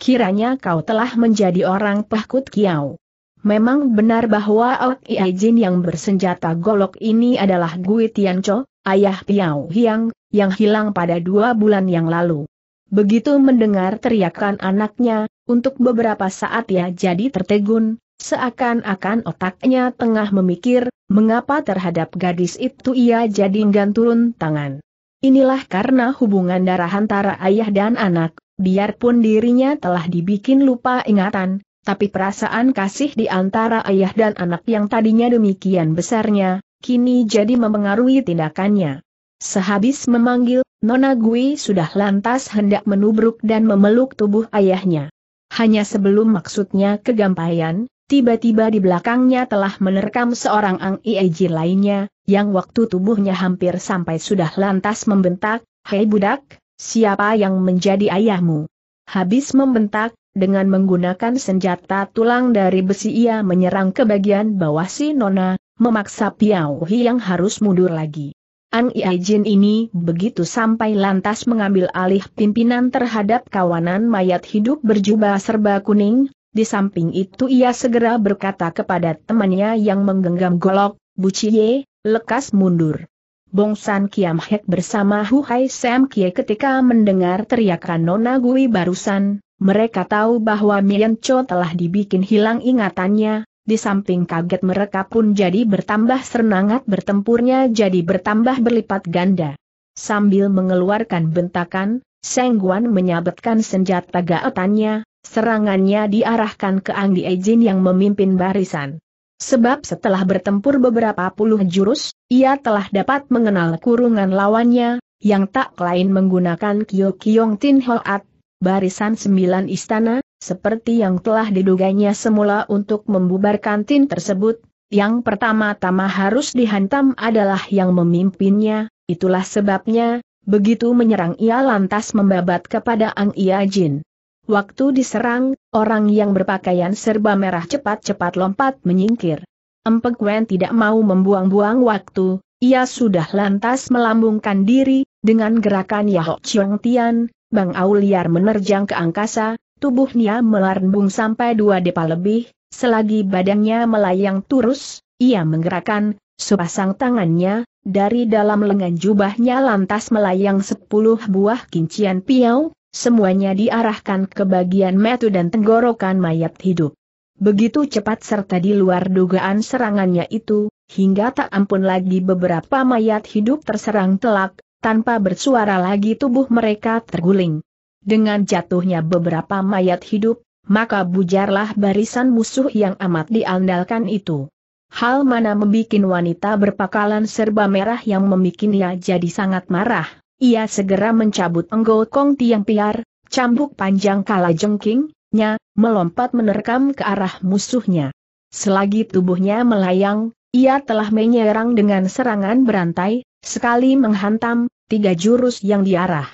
[SPEAKER 1] Kiranya kau telah menjadi orang pahkut kiau. Memang benar bahwa Aok Iajin yang bersenjata golok ini adalah Gui Tianco, ayah Piao Hiang, yang hilang pada dua bulan yang lalu. Begitu mendengar teriakan anaknya, untuk beberapa saat ia jadi tertegun, seakan-akan otaknya tengah memikir, mengapa terhadap gadis itu ia jadi enggan turun tangan. Inilah karena hubungan darah antara ayah dan anak, biarpun dirinya telah dibikin lupa ingatan, tapi perasaan kasih di antara ayah dan anak yang tadinya demikian besarnya, kini jadi memengaruhi tindakannya. Sehabis memanggil, Nona Gui sudah lantas hendak menubruk dan memeluk tubuh ayahnya hanya sebelum maksudnya kegampaian, tiba-tiba di belakangnya telah menerkam seorang Ang Ieji lainnya, yang waktu tubuhnya hampir sampai sudah lantas membentak, Hei budak, siapa yang menjadi ayahmu? Habis membentak, dengan menggunakan senjata tulang dari besi ia menyerang ke bagian bawah si Nona, memaksa Piao Hi yang harus mundur lagi. An Iajin ini begitu sampai lantas mengambil alih pimpinan terhadap kawanan mayat hidup berjubah serba kuning, di samping itu ia segera berkata kepada temannya yang menggenggam golok, Chie, lekas mundur. Bongsan Kiam Hek bersama Hu Hai Sam Kie ketika mendengar teriakan Nona Gui barusan, mereka tahu bahwa Mian Cho telah dibikin hilang ingatannya, di samping kaget mereka pun jadi bertambah serenangat bertempurnya jadi bertambah berlipat ganda. Sambil mengeluarkan bentakan, Sengguan menyabetkan senjata gaetannya, serangannya diarahkan ke Ang Diejin yang memimpin barisan. Sebab setelah bertempur beberapa puluh jurus, ia telah dapat mengenal kurungan lawannya, yang tak lain menggunakan Kyo Kyong Tin Hoat, barisan sembilan istana, seperti yang telah diduganya semula untuk membubarkan tin tersebut, yang pertama-tama harus dihantam adalah yang memimpinnya, itulah sebabnya, begitu menyerang ia lantas membabat kepada Ang Ia Jin. Waktu diserang, orang yang berpakaian serba merah cepat-cepat lompat menyingkir. Empek Wen tidak mau membuang-buang waktu, ia sudah lantas melambungkan diri, dengan gerakan Yahok Chiong Tian, Bang Auliar menerjang ke angkasa, tubuhnya melarnbung sampai dua depa lebih, selagi badannya melayang turus, ia menggerakkan sepasang tangannya, dari dalam lengan jubahnya lantas melayang sepuluh buah kincian piau, semuanya diarahkan ke bagian metu dan tenggorokan mayat hidup. Begitu cepat serta di luar dugaan serangannya itu, hingga tak ampun lagi beberapa mayat hidup terserang telak, tanpa bersuara lagi tubuh mereka terguling. Dengan jatuhnya beberapa mayat hidup, maka bujarlah barisan musuh yang amat diandalkan itu. Hal mana membuat wanita berpakalan serba merah yang membuatnya jadi sangat marah. Ia segera mencabut enggol kong tiang piar, cambuk panjang kala jengkingnya, melompat menerkam ke arah musuhnya. Selagi tubuhnya melayang, ia telah menyerang dengan serangan berantai, sekali menghantam, tiga jurus yang diarah.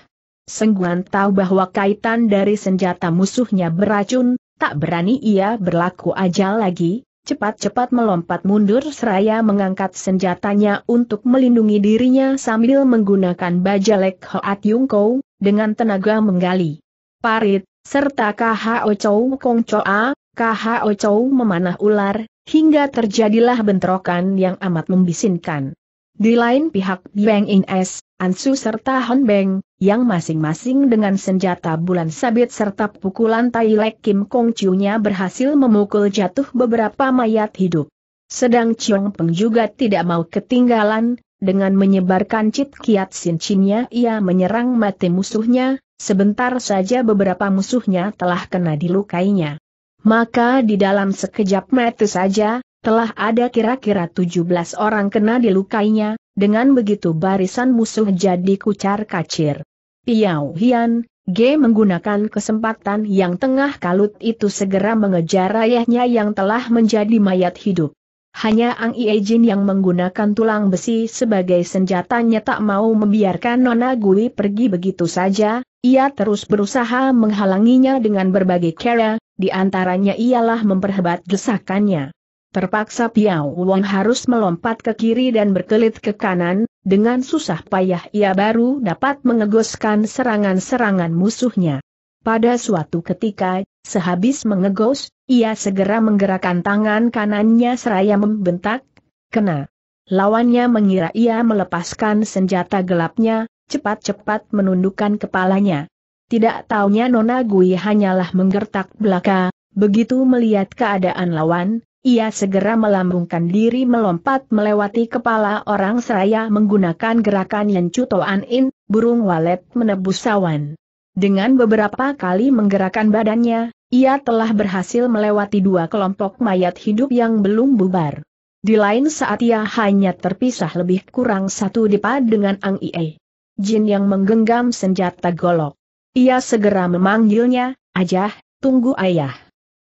[SPEAKER 1] Sengguan tahu bahwa kaitan dari senjata musuhnya beracun, tak berani ia berlaku ajal lagi, cepat-cepat melompat mundur seraya mengangkat senjatanya untuk melindungi dirinya sambil menggunakan bajalek Hoat Yung Kou, dengan tenaga menggali. Parit, serta KHO Chow Kong Choa, KHO Chow memanah ular, hingga terjadilah bentrokan yang amat membisinkan. Di lain pihak bang In S, Ansu serta Beng, yang masing-masing dengan senjata bulan sabit serta pukulan Tai Lek Kim Kong Chiu-nya berhasil memukul jatuh beberapa mayat hidup. Sedang Chiong Peng juga tidak mau ketinggalan, dengan menyebarkan cit kiat sin chin-nya ia menyerang mati musuhnya, sebentar saja beberapa musuhnya telah kena dilukainya. Maka di dalam sekejap mata saja, telah ada kira-kira 17 orang kena dilukainya, dengan begitu barisan musuh jadi kucar kacir. Piao Hian, G menggunakan kesempatan yang tengah kalut itu segera mengejar ayahnya yang telah menjadi mayat hidup. Hanya Ang Iejin yang menggunakan tulang besi sebagai senjatanya tak mau membiarkan Nona Gui pergi begitu saja, ia terus berusaha menghalanginya dengan berbagai cara, di antaranya ialah memperhebat desakannya. Terpaksa Piao Wong harus melompat ke kiri dan berkelit ke kanan, dengan susah payah ia baru dapat mengegoskan serangan-serangan musuhnya. Pada suatu ketika, sehabis mengegos, ia segera menggerakkan tangan kanannya seraya membentak, kena. Lawannya mengira ia melepaskan senjata gelapnya, cepat-cepat menundukkan kepalanya. Tidak taunya Nona Gui hanyalah menggertak belaka, begitu melihat keadaan lawan, ia segera melambungkan diri melompat melewati kepala orang seraya menggunakan gerakan yang cutoan in, burung walet menebus sawan. Dengan beberapa kali menggerakkan badannya, ia telah berhasil melewati dua kelompok mayat hidup yang belum bubar. Di lain saat ia hanya terpisah lebih kurang satu dipa dengan Ang Ie. Jin yang menggenggam senjata golok. Ia segera memanggilnya, Ajah, tunggu ayah.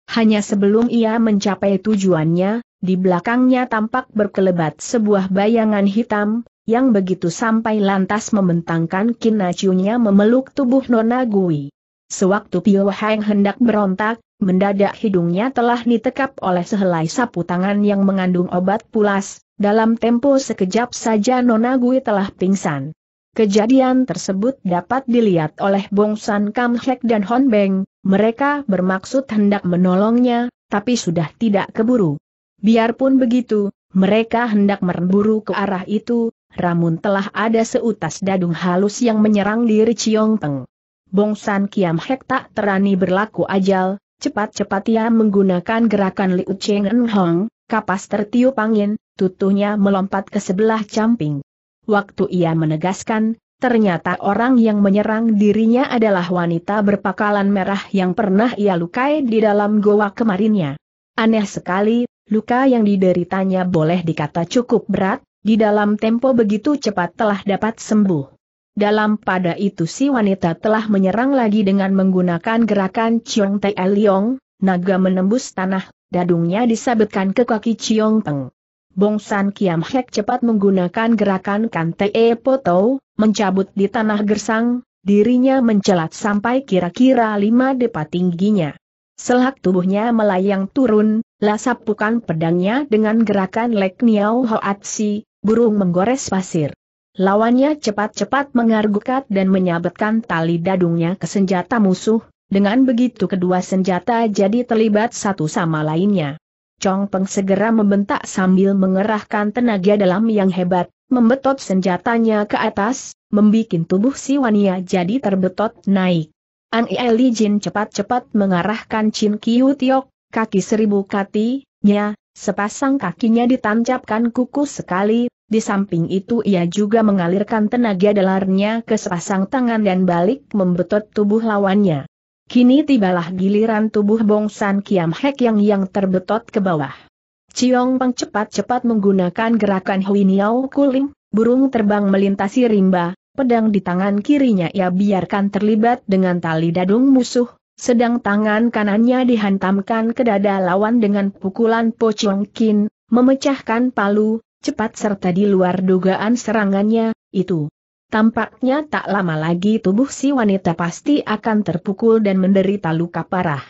[SPEAKER 1] Hanya sebelum ia mencapai tujuannya, di belakangnya tampak berkelebat sebuah bayangan hitam, yang begitu sampai lantas membentangkan kinacunya memeluk tubuh Nona Gui. Sewaktu Pio Heng hendak berontak, mendadak hidungnya telah ditekap oleh sehelai sapu tangan yang mengandung obat pulas, dalam tempo sekejap saja Nona Gui telah pingsan. Kejadian tersebut dapat dilihat oleh Bong San Kam Hek dan Hon Beng, mereka bermaksud hendak menolongnya, tapi sudah tidak keburu. Biarpun begitu, mereka hendak merburu ke arah itu, ramun telah ada seutas dadung halus yang menyerang diri Chiong Teng. Bong San Kiam Hek tak terani berlaku ajal, cepat-cepat ia menggunakan gerakan Liu Cheng Hong, kapas tertiup angin, tutuhnya melompat ke sebelah camping waktu ia menegaskan, ternyata orang yang menyerang dirinya adalah wanita berpakalan merah yang pernah ia lukai di dalam goa kemarinnya. Aneh sekali, luka yang dideritanya boleh dikata cukup berat, di dalam tempo begitu cepat telah dapat sembuh. Dalam pada itu si wanita telah menyerang lagi dengan menggunakan gerakan Chiong Tai Liong, naga menembus tanah, dadungnya disabetkan ke kaki Chiong Peng. Bong San Kiam Hek cepat menggunakan gerakan Kante Poto, mencabut di tanah gersang, dirinya mencelat sampai kira-kira lima depa tingginya. Selak tubuhnya melayang turun, lasapukan pedangnya dengan gerakan Lek niau hoat si, burung menggores pasir. Lawannya cepat-cepat mengargukat dan menyabetkan tali dadungnya ke senjata musuh, dengan begitu kedua senjata jadi terlibat satu sama lainnya. Chong Peng segera membentak sambil mengerahkan tenaga dalam yang hebat, membetot senjatanya ke atas, membuat tubuh si Wania jadi terbetot naik. Ani Li Jin cepat-cepat mengarahkan Chin Kiu Tiok, kaki seribu kati, nya, sepasang kakinya ditancapkan kuku sekali, di samping itu ia juga mengalirkan tenaga dalarnya ke sepasang tangan dan balik membetot tubuh lawannya. Kini tibalah giliran tubuh bongsan Kiam Hek yang yang terbetot ke bawah. Ciong Peng cepat-cepat menggunakan gerakan Hui Niao Kuling, burung terbang melintasi rimba, pedang di tangan kirinya ia biarkan terlibat dengan tali dadung musuh, sedang tangan kanannya dihantamkan ke dada lawan dengan pukulan Po Chiong Kin, memecahkan palu, cepat serta di luar dugaan serangannya, itu Tampaknya tak lama lagi tubuh si wanita pasti akan terpukul dan menderita luka parah.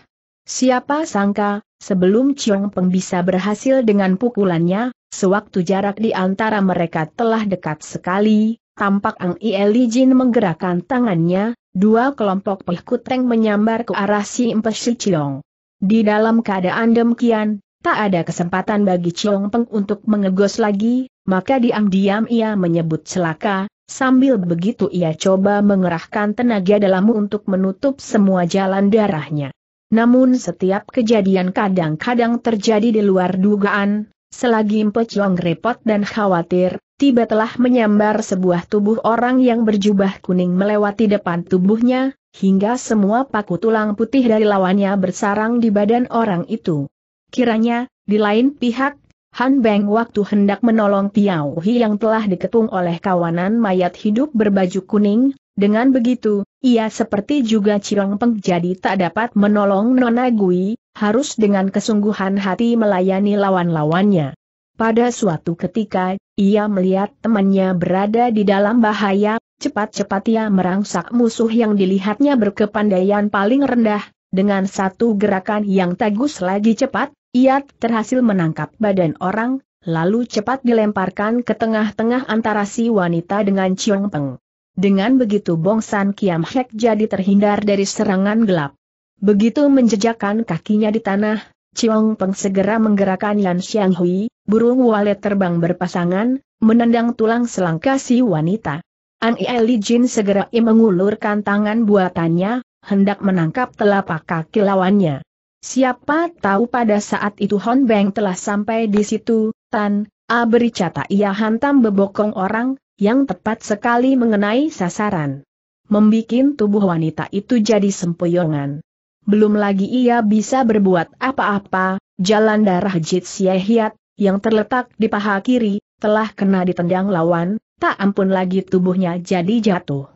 [SPEAKER 1] Siapa sangka, sebelum Chiong Peng bisa berhasil dengan pukulannya, sewaktu jarak di antara mereka telah dekat sekali, tampak Ang Ieli Jin menggerakkan tangannya, dua kelompok pehkuteng menyambar ke arah si Si Chiong. Di dalam keadaan demikian, tak ada kesempatan bagi Chiong Peng untuk mengegos lagi, maka diam-diam ia menyebut celaka, Sambil begitu ia coba mengerahkan tenaga dalam untuk menutup semua jalan darahnya. Namun setiap kejadian kadang-kadang terjadi di luar dugaan, selagi Mpe repot dan khawatir, tiba telah menyambar sebuah tubuh orang yang berjubah kuning melewati depan tubuhnya, hingga semua paku tulang putih dari lawannya bersarang di badan orang itu. Kiranya, di lain pihak, Han Beng waktu hendak menolong Tiao Hi yang telah diketung oleh kawanan mayat hidup berbaju kuning, dengan begitu, ia seperti juga Cirong Peng jadi tak dapat menolong Nona Gui, harus dengan kesungguhan hati melayani lawan-lawannya. Pada suatu ketika, ia melihat temannya berada di dalam bahaya, cepat-cepat ia merangsak musuh yang dilihatnya berkepandaian paling rendah, dengan satu gerakan yang tagus lagi cepat, ia terhasil menangkap badan orang, lalu cepat dilemparkan ke tengah-tengah antara si wanita dengan Chiong Peng. Dengan begitu Bong San Kiam Hek jadi terhindar dari serangan gelap. Begitu menjejakkan kakinya di tanah, Chiong Peng segera menggerakkan Yan Xiang Hui, burung walet terbang berpasangan, menendang tulang selangka si wanita. An Eli Jin segera mengulurkan tangan buatannya, hendak menangkap telapak kaki lawannya. Siapa tahu pada saat itu Hon Beng telah sampai di situ, Tan, A beri ia hantam bebokong orang, yang tepat sekali mengenai sasaran. Membikin tubuh wanita itu jadi sempoyongan. Belum lagi ia bisa berbuat apa-apa, jalan darah Jit Siehiat, yang terletak di paha kiri, telah kena ditendang lawan, tak ampun lagi tubuhnya jadi jatuh.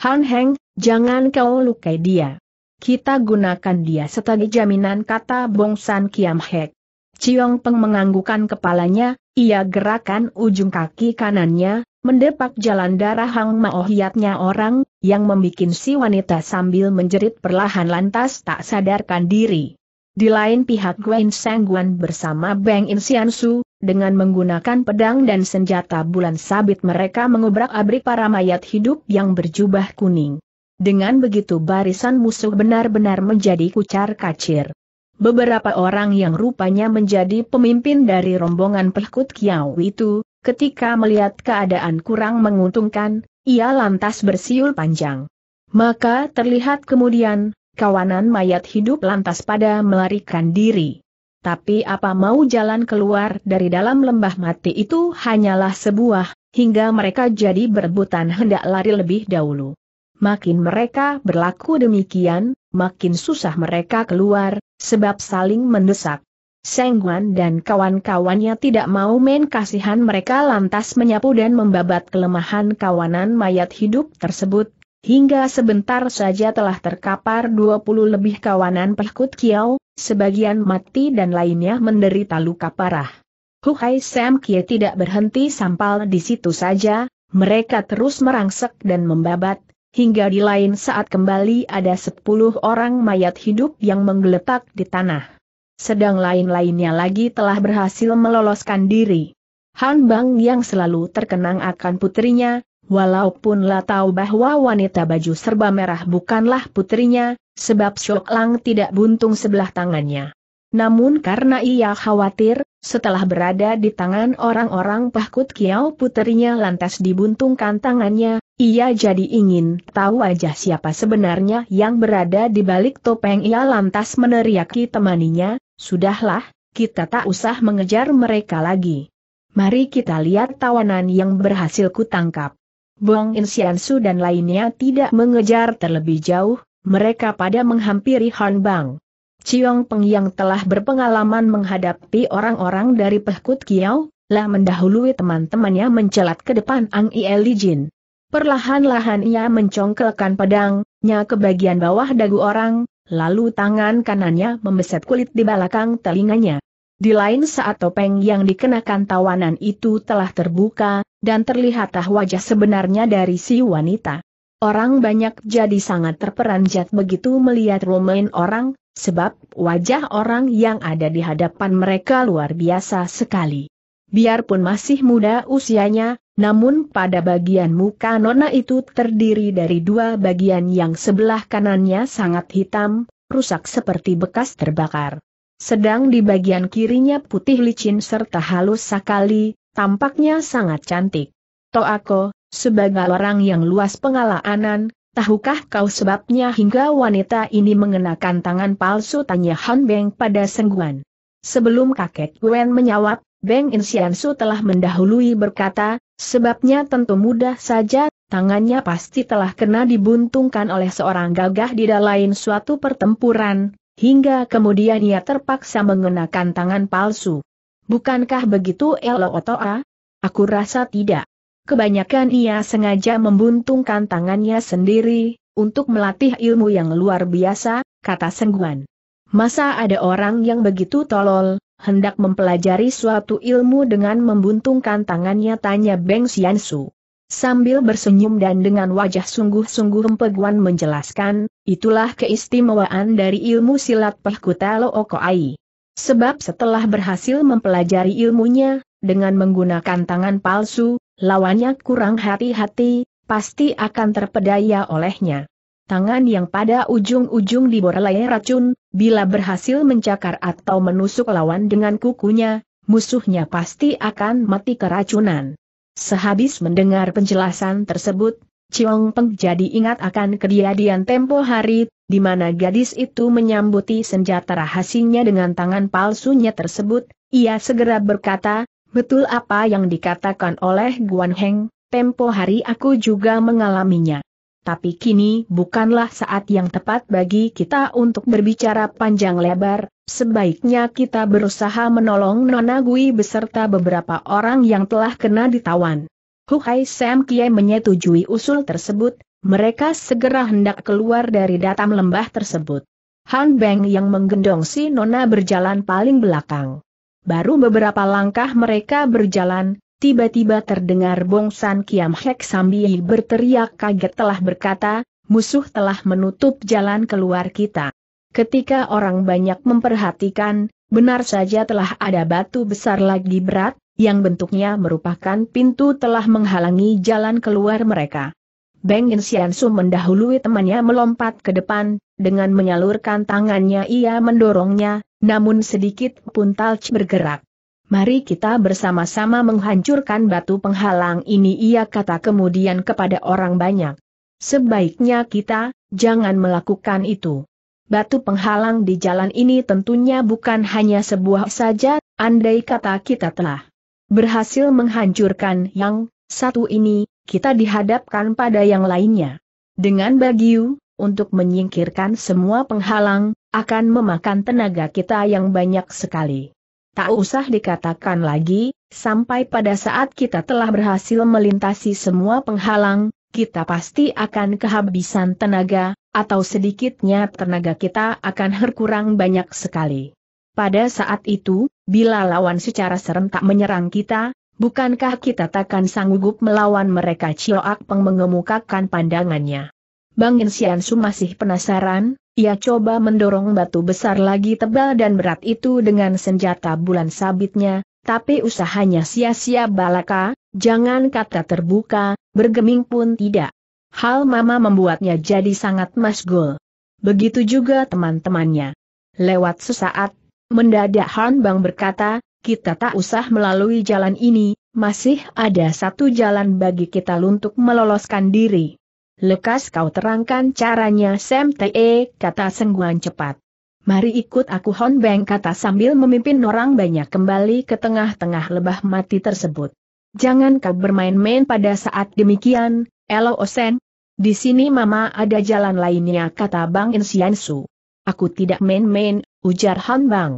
[SPEAKER 1] Han Heng, Jangan kau lukai dia. Kita gunakan dia sebagai jaminan kata Bongsan Kiam Hek. Ciong Peng menganggukkan kepalanya, ia gerakan ujung kaki kanannya, mendepak jalan darah Hang Maohiatnya orang, yang membuat si wanita sambil menjerit perlahan lantas tak sadarkan diri. Di lain pihak Gwen Sangguan bersama Bang In Su, dengan menggunakan pedang dan senjata bulan sabit mereka mengubrak abrik para mayat hidup yang berjubah kuning. Dengan begitu barisan musuh benar-benar menjadi kucar kacir. Beberapa orang yang rupanya menjadi pemimpin dari rombongan pekut Kiau itu, ketika melihat keadaan kurang menguntungkan, ia lantas bersiul panjang. Maka terlihat kemudian, kawanan mayat hidup lantas pada melarikan diri. Tapi apa mau jalan keluar dari dalam lembah mati itu hanyalah sebuah, hingga mereka jadi berebutan hendak lari lebih dahulu. Makin mereka berlaku demikian, makin susah mereka keluar, sebab saling mendesak. Sengguan dan kawan-kawannya tidak mau main kasihan mereka lantas menyapu dan membabat kelemahan kawanan mayat hidup tersebut, hingga sebentar saja telah terkapar 20 lebih kawanan pelkut kiau, sebagian mati dan lainnya menderita luka parah. Huhai Sam Kie tidak berhenti sampal di situ saja, mereka terus merangsek dan membabat, hingga di lain saat kembali ada sepuluh orang mayat hidup yang menggeletak di tanah. Sedang lain-lainnya lagi telah berhasil meloloskan diri. Han Bang yang selalu terkenang akan putrinya, walaupun lah tahu bahwa wanita baju serba merah bukanlah putrinya, sebab Shok Lang tidak buntung sebelah tangannya. Namun karena ia khawatir, setelah berada di tangan orang-orang pahkut kiau putrinya lantas dibuntungkan tangannya, ia jadi ingin tahu wajah siapa sebenarnya yang berada di balik topeng ia lantas meneriaki temaninya, Sudahlah, kita tak usah mengejar mereka lagi. Mari kita lihat tawanan yang berhasil kutangkap. Bong Insiansu dan lainnya tidak mengejar terlebih jauh, mereka pada menghampiri Han Bang. Ciong Peng yang telah berpengalaman menghadapi orang-orang dari Pehkut Kiau, lah mendahului teman-temannya mencelat ke depan Ang ielijin. Jin. Perlahan-lahan ia mencongkelkan pedangnya ke bagian bawah dagu orang, lalu tangan kanannya membeset kulit di belakang telinganya. Di lain saat topeng yang dikenakan tawanan itu telah terbuka, dan terlihatlah wajah sebenarnya dari si wanita. Orang banyak jadi sangat terperanjat begitu melihat romain orang, sebab wajah orang yang ada di hadapan mereka luar biasa sekali. Biarpun masih muda usianya, namun pada bagian muka Nona itu terdiri dari dua bagian yang sebelah kanannya sangat hitam, rusak seperti bekas terbakar. Sedang di bagian kirinya putih licin serta halus sekali, tampaknya sangat cantik. Toako, sebagai orang yang luas pengalaman, tahukah kau sebabnya hingga wanita ini mengenakan tangan palsu tanya Han Beng pada Sengguan? Sebelum kakek Wen menjawab, Beng Insiansu telah mendahului berkata, sebabnya tentu mudah saja, tangannya pasti telah kena dibuntungkan oleh seorang gagah di dalam suatu pertempuran, hingga kemudian ia terpaksa mengenakan tangan palsu. Bukankah begitu Elo Otoa? Aku rasa tidak. Kebanyakan ia sengaja membuntungkan tangannya sendiri, untuk melatih ilmu yang luar biasa, kata Sengguan. Masa ada orang yang begitu tolol, hendak mempelajari suatu ilmu dengan membuntungkan tangannya tanya Beng Xiansu. Sambil bersenyum dan dengan wajah sungguh-sungguh empeguan menjelaskan, itulah keistimewaan dari ilmu silat oko Okoai. Sebab setelah berhasil mempelajari ilmunya, dengan menggunakan tangan palsu, lawannya kurang hati-hati, pasti akan terpedaya olehnya tangan yang pada ujung-ujung diborelai racun, bila berhasil mencakar atau menusuk lawan dengan kukunya, musuhnya pasti akan mati keracunan. Sehabis mendengar penjelasan tersebut, Ciong Peng jadi ingat akan kejadian tempo hari, di mana gadis itu menyambuti senjata rahasinya dengan tangan palsunya tersebut, ia segera berkata, betul apa yang dikatakan oleh Guan Heng, tempo hari aku juga mengalaminya tapi kini bukanlah saat yang tepat bagi kita untuk berbicara panjang lebar, sebaiknya kita berusaha menolong Nona Gui beserta beberapa orang yang telah kena ditawan. Hu Hai, Sam Kie menyetujui usul tersebut, mereka segera hendak keluar dari datam lembah tersebut. Han Beng yang menggendong si Nona berjalan paling belakang. Baru beberapa langkah mereka berjalan, Tiba-tiba terdengar bongsan Kiam Hek sambil berteriak kaget telah berkata, musuh telah menutup jalan keluar kita. Ketika orang banyak memperhatikan, benar saja telah ada batu besar lagi berat, yang bentuknya merupakan pintu telah menghalangi jalan keluar mereka. Beng Insiansu mendahului temannya melompat ke depan, dengan menyalurkan tangannya ia mendorongnya, namun sedikit pun Talch bergerak. Mari kita bersama-sama menghancurkan batu penghalang ini ia kata kemudian kepada orang banyak. Sebaiknya kita, jangan melakukan itu. Batu penghalang di jalan ini tentunya bukan hanya sebuah saja, andai kata kita telah berhasil menghancurkan yang satu ini, kita dihadapkan pada yang lainnya. Dengan bagiu, untuk menyingkirkan semua penghalang, akan memakan tenaga kita yang banyak sekali tak usah dikatakan lagi, sampai pada saat kita telah berhasil melintasi semua penghalang, kita pasti akan kehabisan tenaga, atau sedikitnya tenaga kita akan berkurang banyak sekali. Pada saat itu, bila lawan secara serentak menyerang kita, bukankah kita takkan sanggup melawan mereka Cioak Peng mengemukakan pandangannya. Bang Insian Su masih penasaran, ia coba mendorong batu besar lagi tebal dan berat itu dengan senjata bulan sabitnya, tapi usahanya sia-sia balaka, jangan kata terbuka, bergeming pun tidak. Hal mama membuatnya jadi sangat masgul. Begitu juga teman-temannya. Lewat sesaat, mendadak Han Bang berkata, kita tak usah melalui jalan ini, masih ada satu jalan bagi kita untuk meloloskan diri. Lekas kau terangkan caranya Sam Te, kata Sengguan cepat. Mari ikut aku Hon Beng kata sambil memimpin orang banyak kembali ke tengah-tengah lebah mati tersebut. Jangan kau bermain-main pada saat demikian, Elo Osen. Di sini mama ada jalan lainnya kata Bang Insian Su. Aku tidak main-main, ujar Han Bang.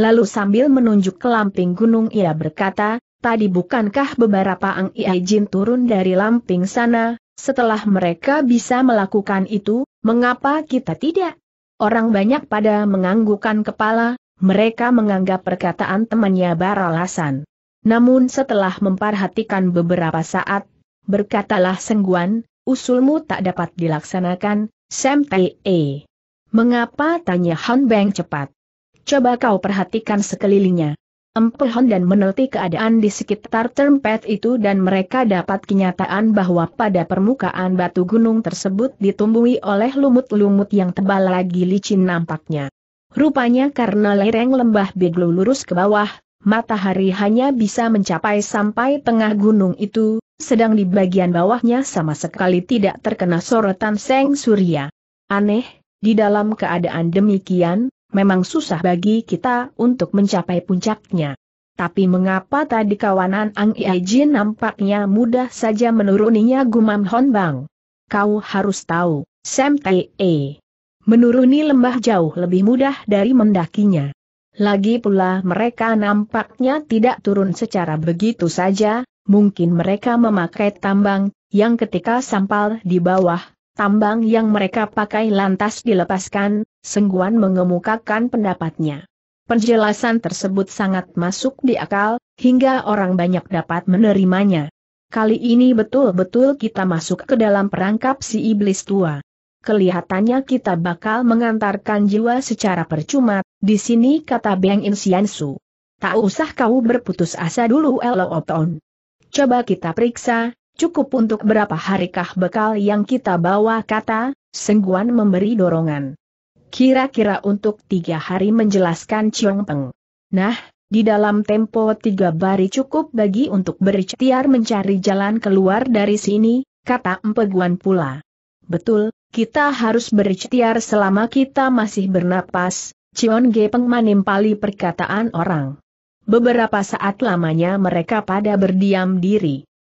[SPEAKER 1] Lalu sambil menunjuk ke lamping gunung ia berkata, tadi bukankah beberapa Ang Iai Jin turun dari lamping sana, setelah mereka bisa melakukan itu, mengapa kita tidak? Orang banyak pada menganggukkan kepala, mereka menganggap perkataan temannya baralasan. Namun setelah memperhatikan beberapa saat, berkatalah Sengguan, usulmu tak dapat dilaksanakan, Sam E. Mengapa tanya Han Beng cepat? Coba kau perhatikan sekelilingnya. Empulhan dan meneliti keadaan di sekitar termpad itu dan mereka dapat kenyataan bahwa pada permukaan batu gunung tersebut ditumbuhi oleh lumut-lumut yang tebal lagi licin nampaknya. Rupanya karena lereng lembah Beglu lurus ke bawah, matahari hanya bisa mencapai sampai tengah gunung itu, sedang di bagian bawahnya sama sekali tidak terkena sorotan seng surya. Aneh, di dalam keadaan demikian, memang susah bagi kita untuk mencapai puncaknya. Tapi mengapa tadi kawanan Ang Iajin nampaknya mudah saja menuruninya gumam Honbang? Kau harus tahu, Sam E. Menuruni lembah jauh lebih mudah dari mendakinya. Lagi pula mereka nampaknya tidak turun secara begitu saja, mungkin mereka memakai tambang, yang ketika sampal di bawah, tambang yang mereka pakai lantas dilepaskan, Sengguan mengemukakan pendapatnya. Penjelasan tersebut sangat masuk di akal, hingga orang banyak dapat menerimanya. Kali ini betul-betul kita masuk ke dalam perangkap si iblis tua. Kelihatannya kita bakal mengantarkan jiwa secara percuma, di sini kata Beng In Su. Tak usah kau berputus asa dulu Oton. Coba kita periksa, cukup untuk berapa harikah bekal yang kita bawa kata, Sengguan memberi dorongan kira-kira untuk tiga hari menjelaskan Chiong Peng. Nah, di dalam tempo tiga hari cukup bagi untuk berikhtiar mencari jalan keluar dari sini, kata Empeguan pula. Betul, kita harus berikhtiar selama kita masih bernapas, Chiong Gepeng manimpali perkataan orang. Beberapa saat lamanya mereka pada berdiam diri.